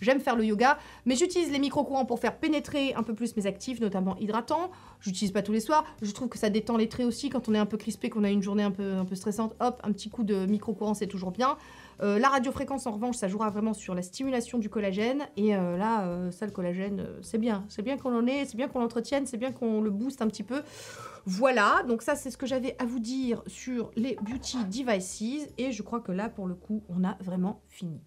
j'aime faire le yoga, mais j'utilise les micro-courants pour faire pénétrer un peu plus mes actifs, notamment hydratants. J'utilise pas tous les soirs. Je trouve que ça détend les traits aussi quand on est un peu crispé, qu'on a une journée un peu, un peu stressante. Hop, un petit coup de micro-courant, c'est toujours bien. Euh, la radiofréquence, en revanche, ça jouera vraiment sur la stimulation du collagène. Et euh, là, ça, le collagène, c'est bien. C'est bien qu'on en ait, c'est bien qu'on l'entretienne, c'est bien qu'on le booste un petit peu. Voilà, donc ça c'est ce que j'avais à vous dire sur les beauty devices et je crois que là pour le coup on a vraiment fini.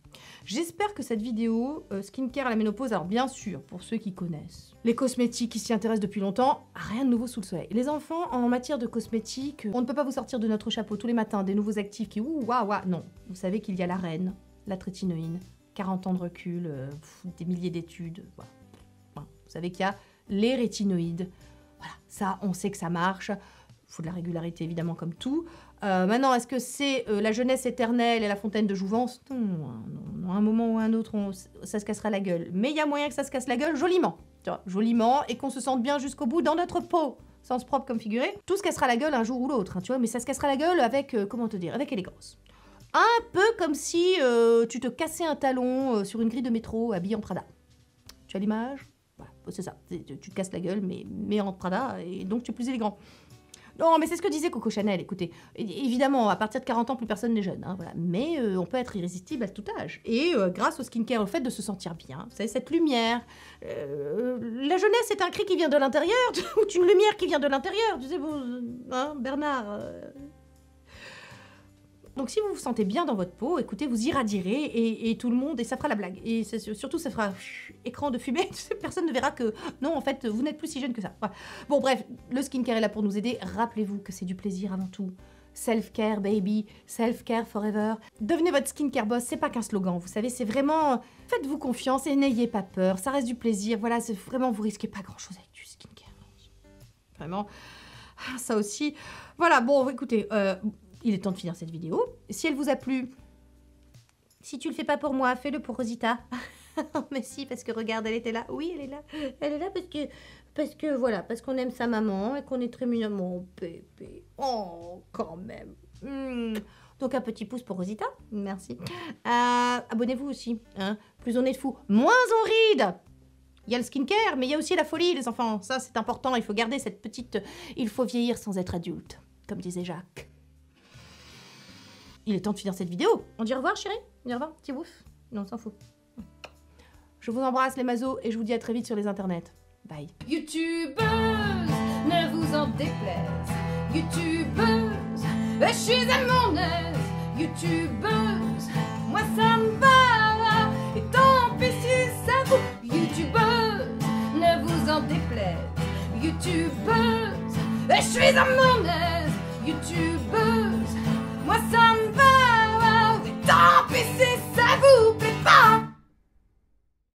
J'espère que cette vidéo euh, skincare à la ménopause, alors bien sûr pour ceux qui connaissent les cosmétiques qui s'y intéressent depuis longtemps, rien de nouveau sous le soleil. Les enfants en matière de cosmétiques, on ne peut pas vous sortir de notre chapeau tous les matins des nouveaux actifs qui ouh waouh waouh, non, vous savez qu'il y a la reine, la trétinoïne, 40 ans de recul, euh, des milliers d'études, vous savez qu'il y a les rétinoïdes, ça, on sait que ça marche. Il faut de la régularité, évidemment, comme tout. Euh, maintenant, est-ce que c'est euh, la jeunesse éternelle et la fontaine de jouvence non, hein, non, à un moment ou à un autre, ça se cassera la gueule. Mais il y a moyen que ça se casse la gueule joliment. Tu vois, joliment, et qu'on se sente bien jusqu'au bout dans notre peau sens propre comme figuré, tout se cassera la gueule un jour ou l'autre, hein, tu vois, mais ça se cassera la gueule avec, euh, comment te dire, avec élégance. Un peu comme si tu te cassais un talon sur une grille de métro habillé en Prada. Tu as l'image bah, c'est ça, tu, te casses la gueule, mais, mais en Prada, et donc tu es plus élégant. Non, mais c'est ce que disait Coco Chanel, écoutez. Évidemment, à partir de 40 ans, plus personne n'est jeune. Hein, voilà. Mais euh, on peut être irrésistible à tout âge. Et euh, grâce au skincare, au fait de se sentir bien, vous savez, cette lumière. Euh, la jeunesse, est un cri qui vient de l'intérieur, ou une lumière qui vient de l'intérieur. Tu sais, vous, hein, Bernard, donc si vous vous sentez bien dans votre peau, écoutez, vous irradierez et, tout le monde, et ça fera la blague. Et surtout, ça fera écran de fumée, personne ne verra que non, en fait, vous n'êtes plus si jeune que ça. Bon, bref, le skincare est là pour nous aider. Rappelez-vous que c'est du plaisir avant tout. Self-care, baby, self-care forever. Devenez votre skincare boss, c'est pas qu'un slogan, vous savez, c'est vraiment. Faites-vous confiance et n'ayez pas peur, ça reste du plaisir, voilà, c'est vraiment, vous risquez pas grand-chose avec du skincare. Vraiment, ah, ça aussi. Voilà, bon, écoutez, euh, il est temps de finir cette vidéo. Si elle vous a plu, si tu le fais pas pour moi, fais-le pour Rosita. mais si, parce que regarde, elle était là. Oui, elle est là. Elle est là parce que, parce que voilà, parce qu'on aime sa maman et qu'on est très mignon. Mon bébé. Oh, quand même. Hmm. Donc un petit pouce pour Rosita. Merci. Euh, abonnez-vous aussi. Hein. Plus on est fou, moins on ride. Il y a le skincare, mais il y a aussi la folie, les enfants. Ça, c'est important. Il faut garder cette petite. Il faut vieillir sans être adulte, comme disait Jacques. Il est temps de finir cette vidéo. On dit au revoir, chérie On dit au revoir, petit bouffe Non, on s'en fout. Je vous embrasse, les mazos, et je vous dis à très vite sur les internets. Bye. Youtubeuse, ne vous en déplaise. Youtubeuse, je suis aise Youtubeuse, moi ça me va. Et tant pis si ça vous. Youtubeuse, ne vous en déplaise. Youtubeuse, je suis à aise Youtubeuse. moi ça me va. Tant pis si ça vous plaît pas.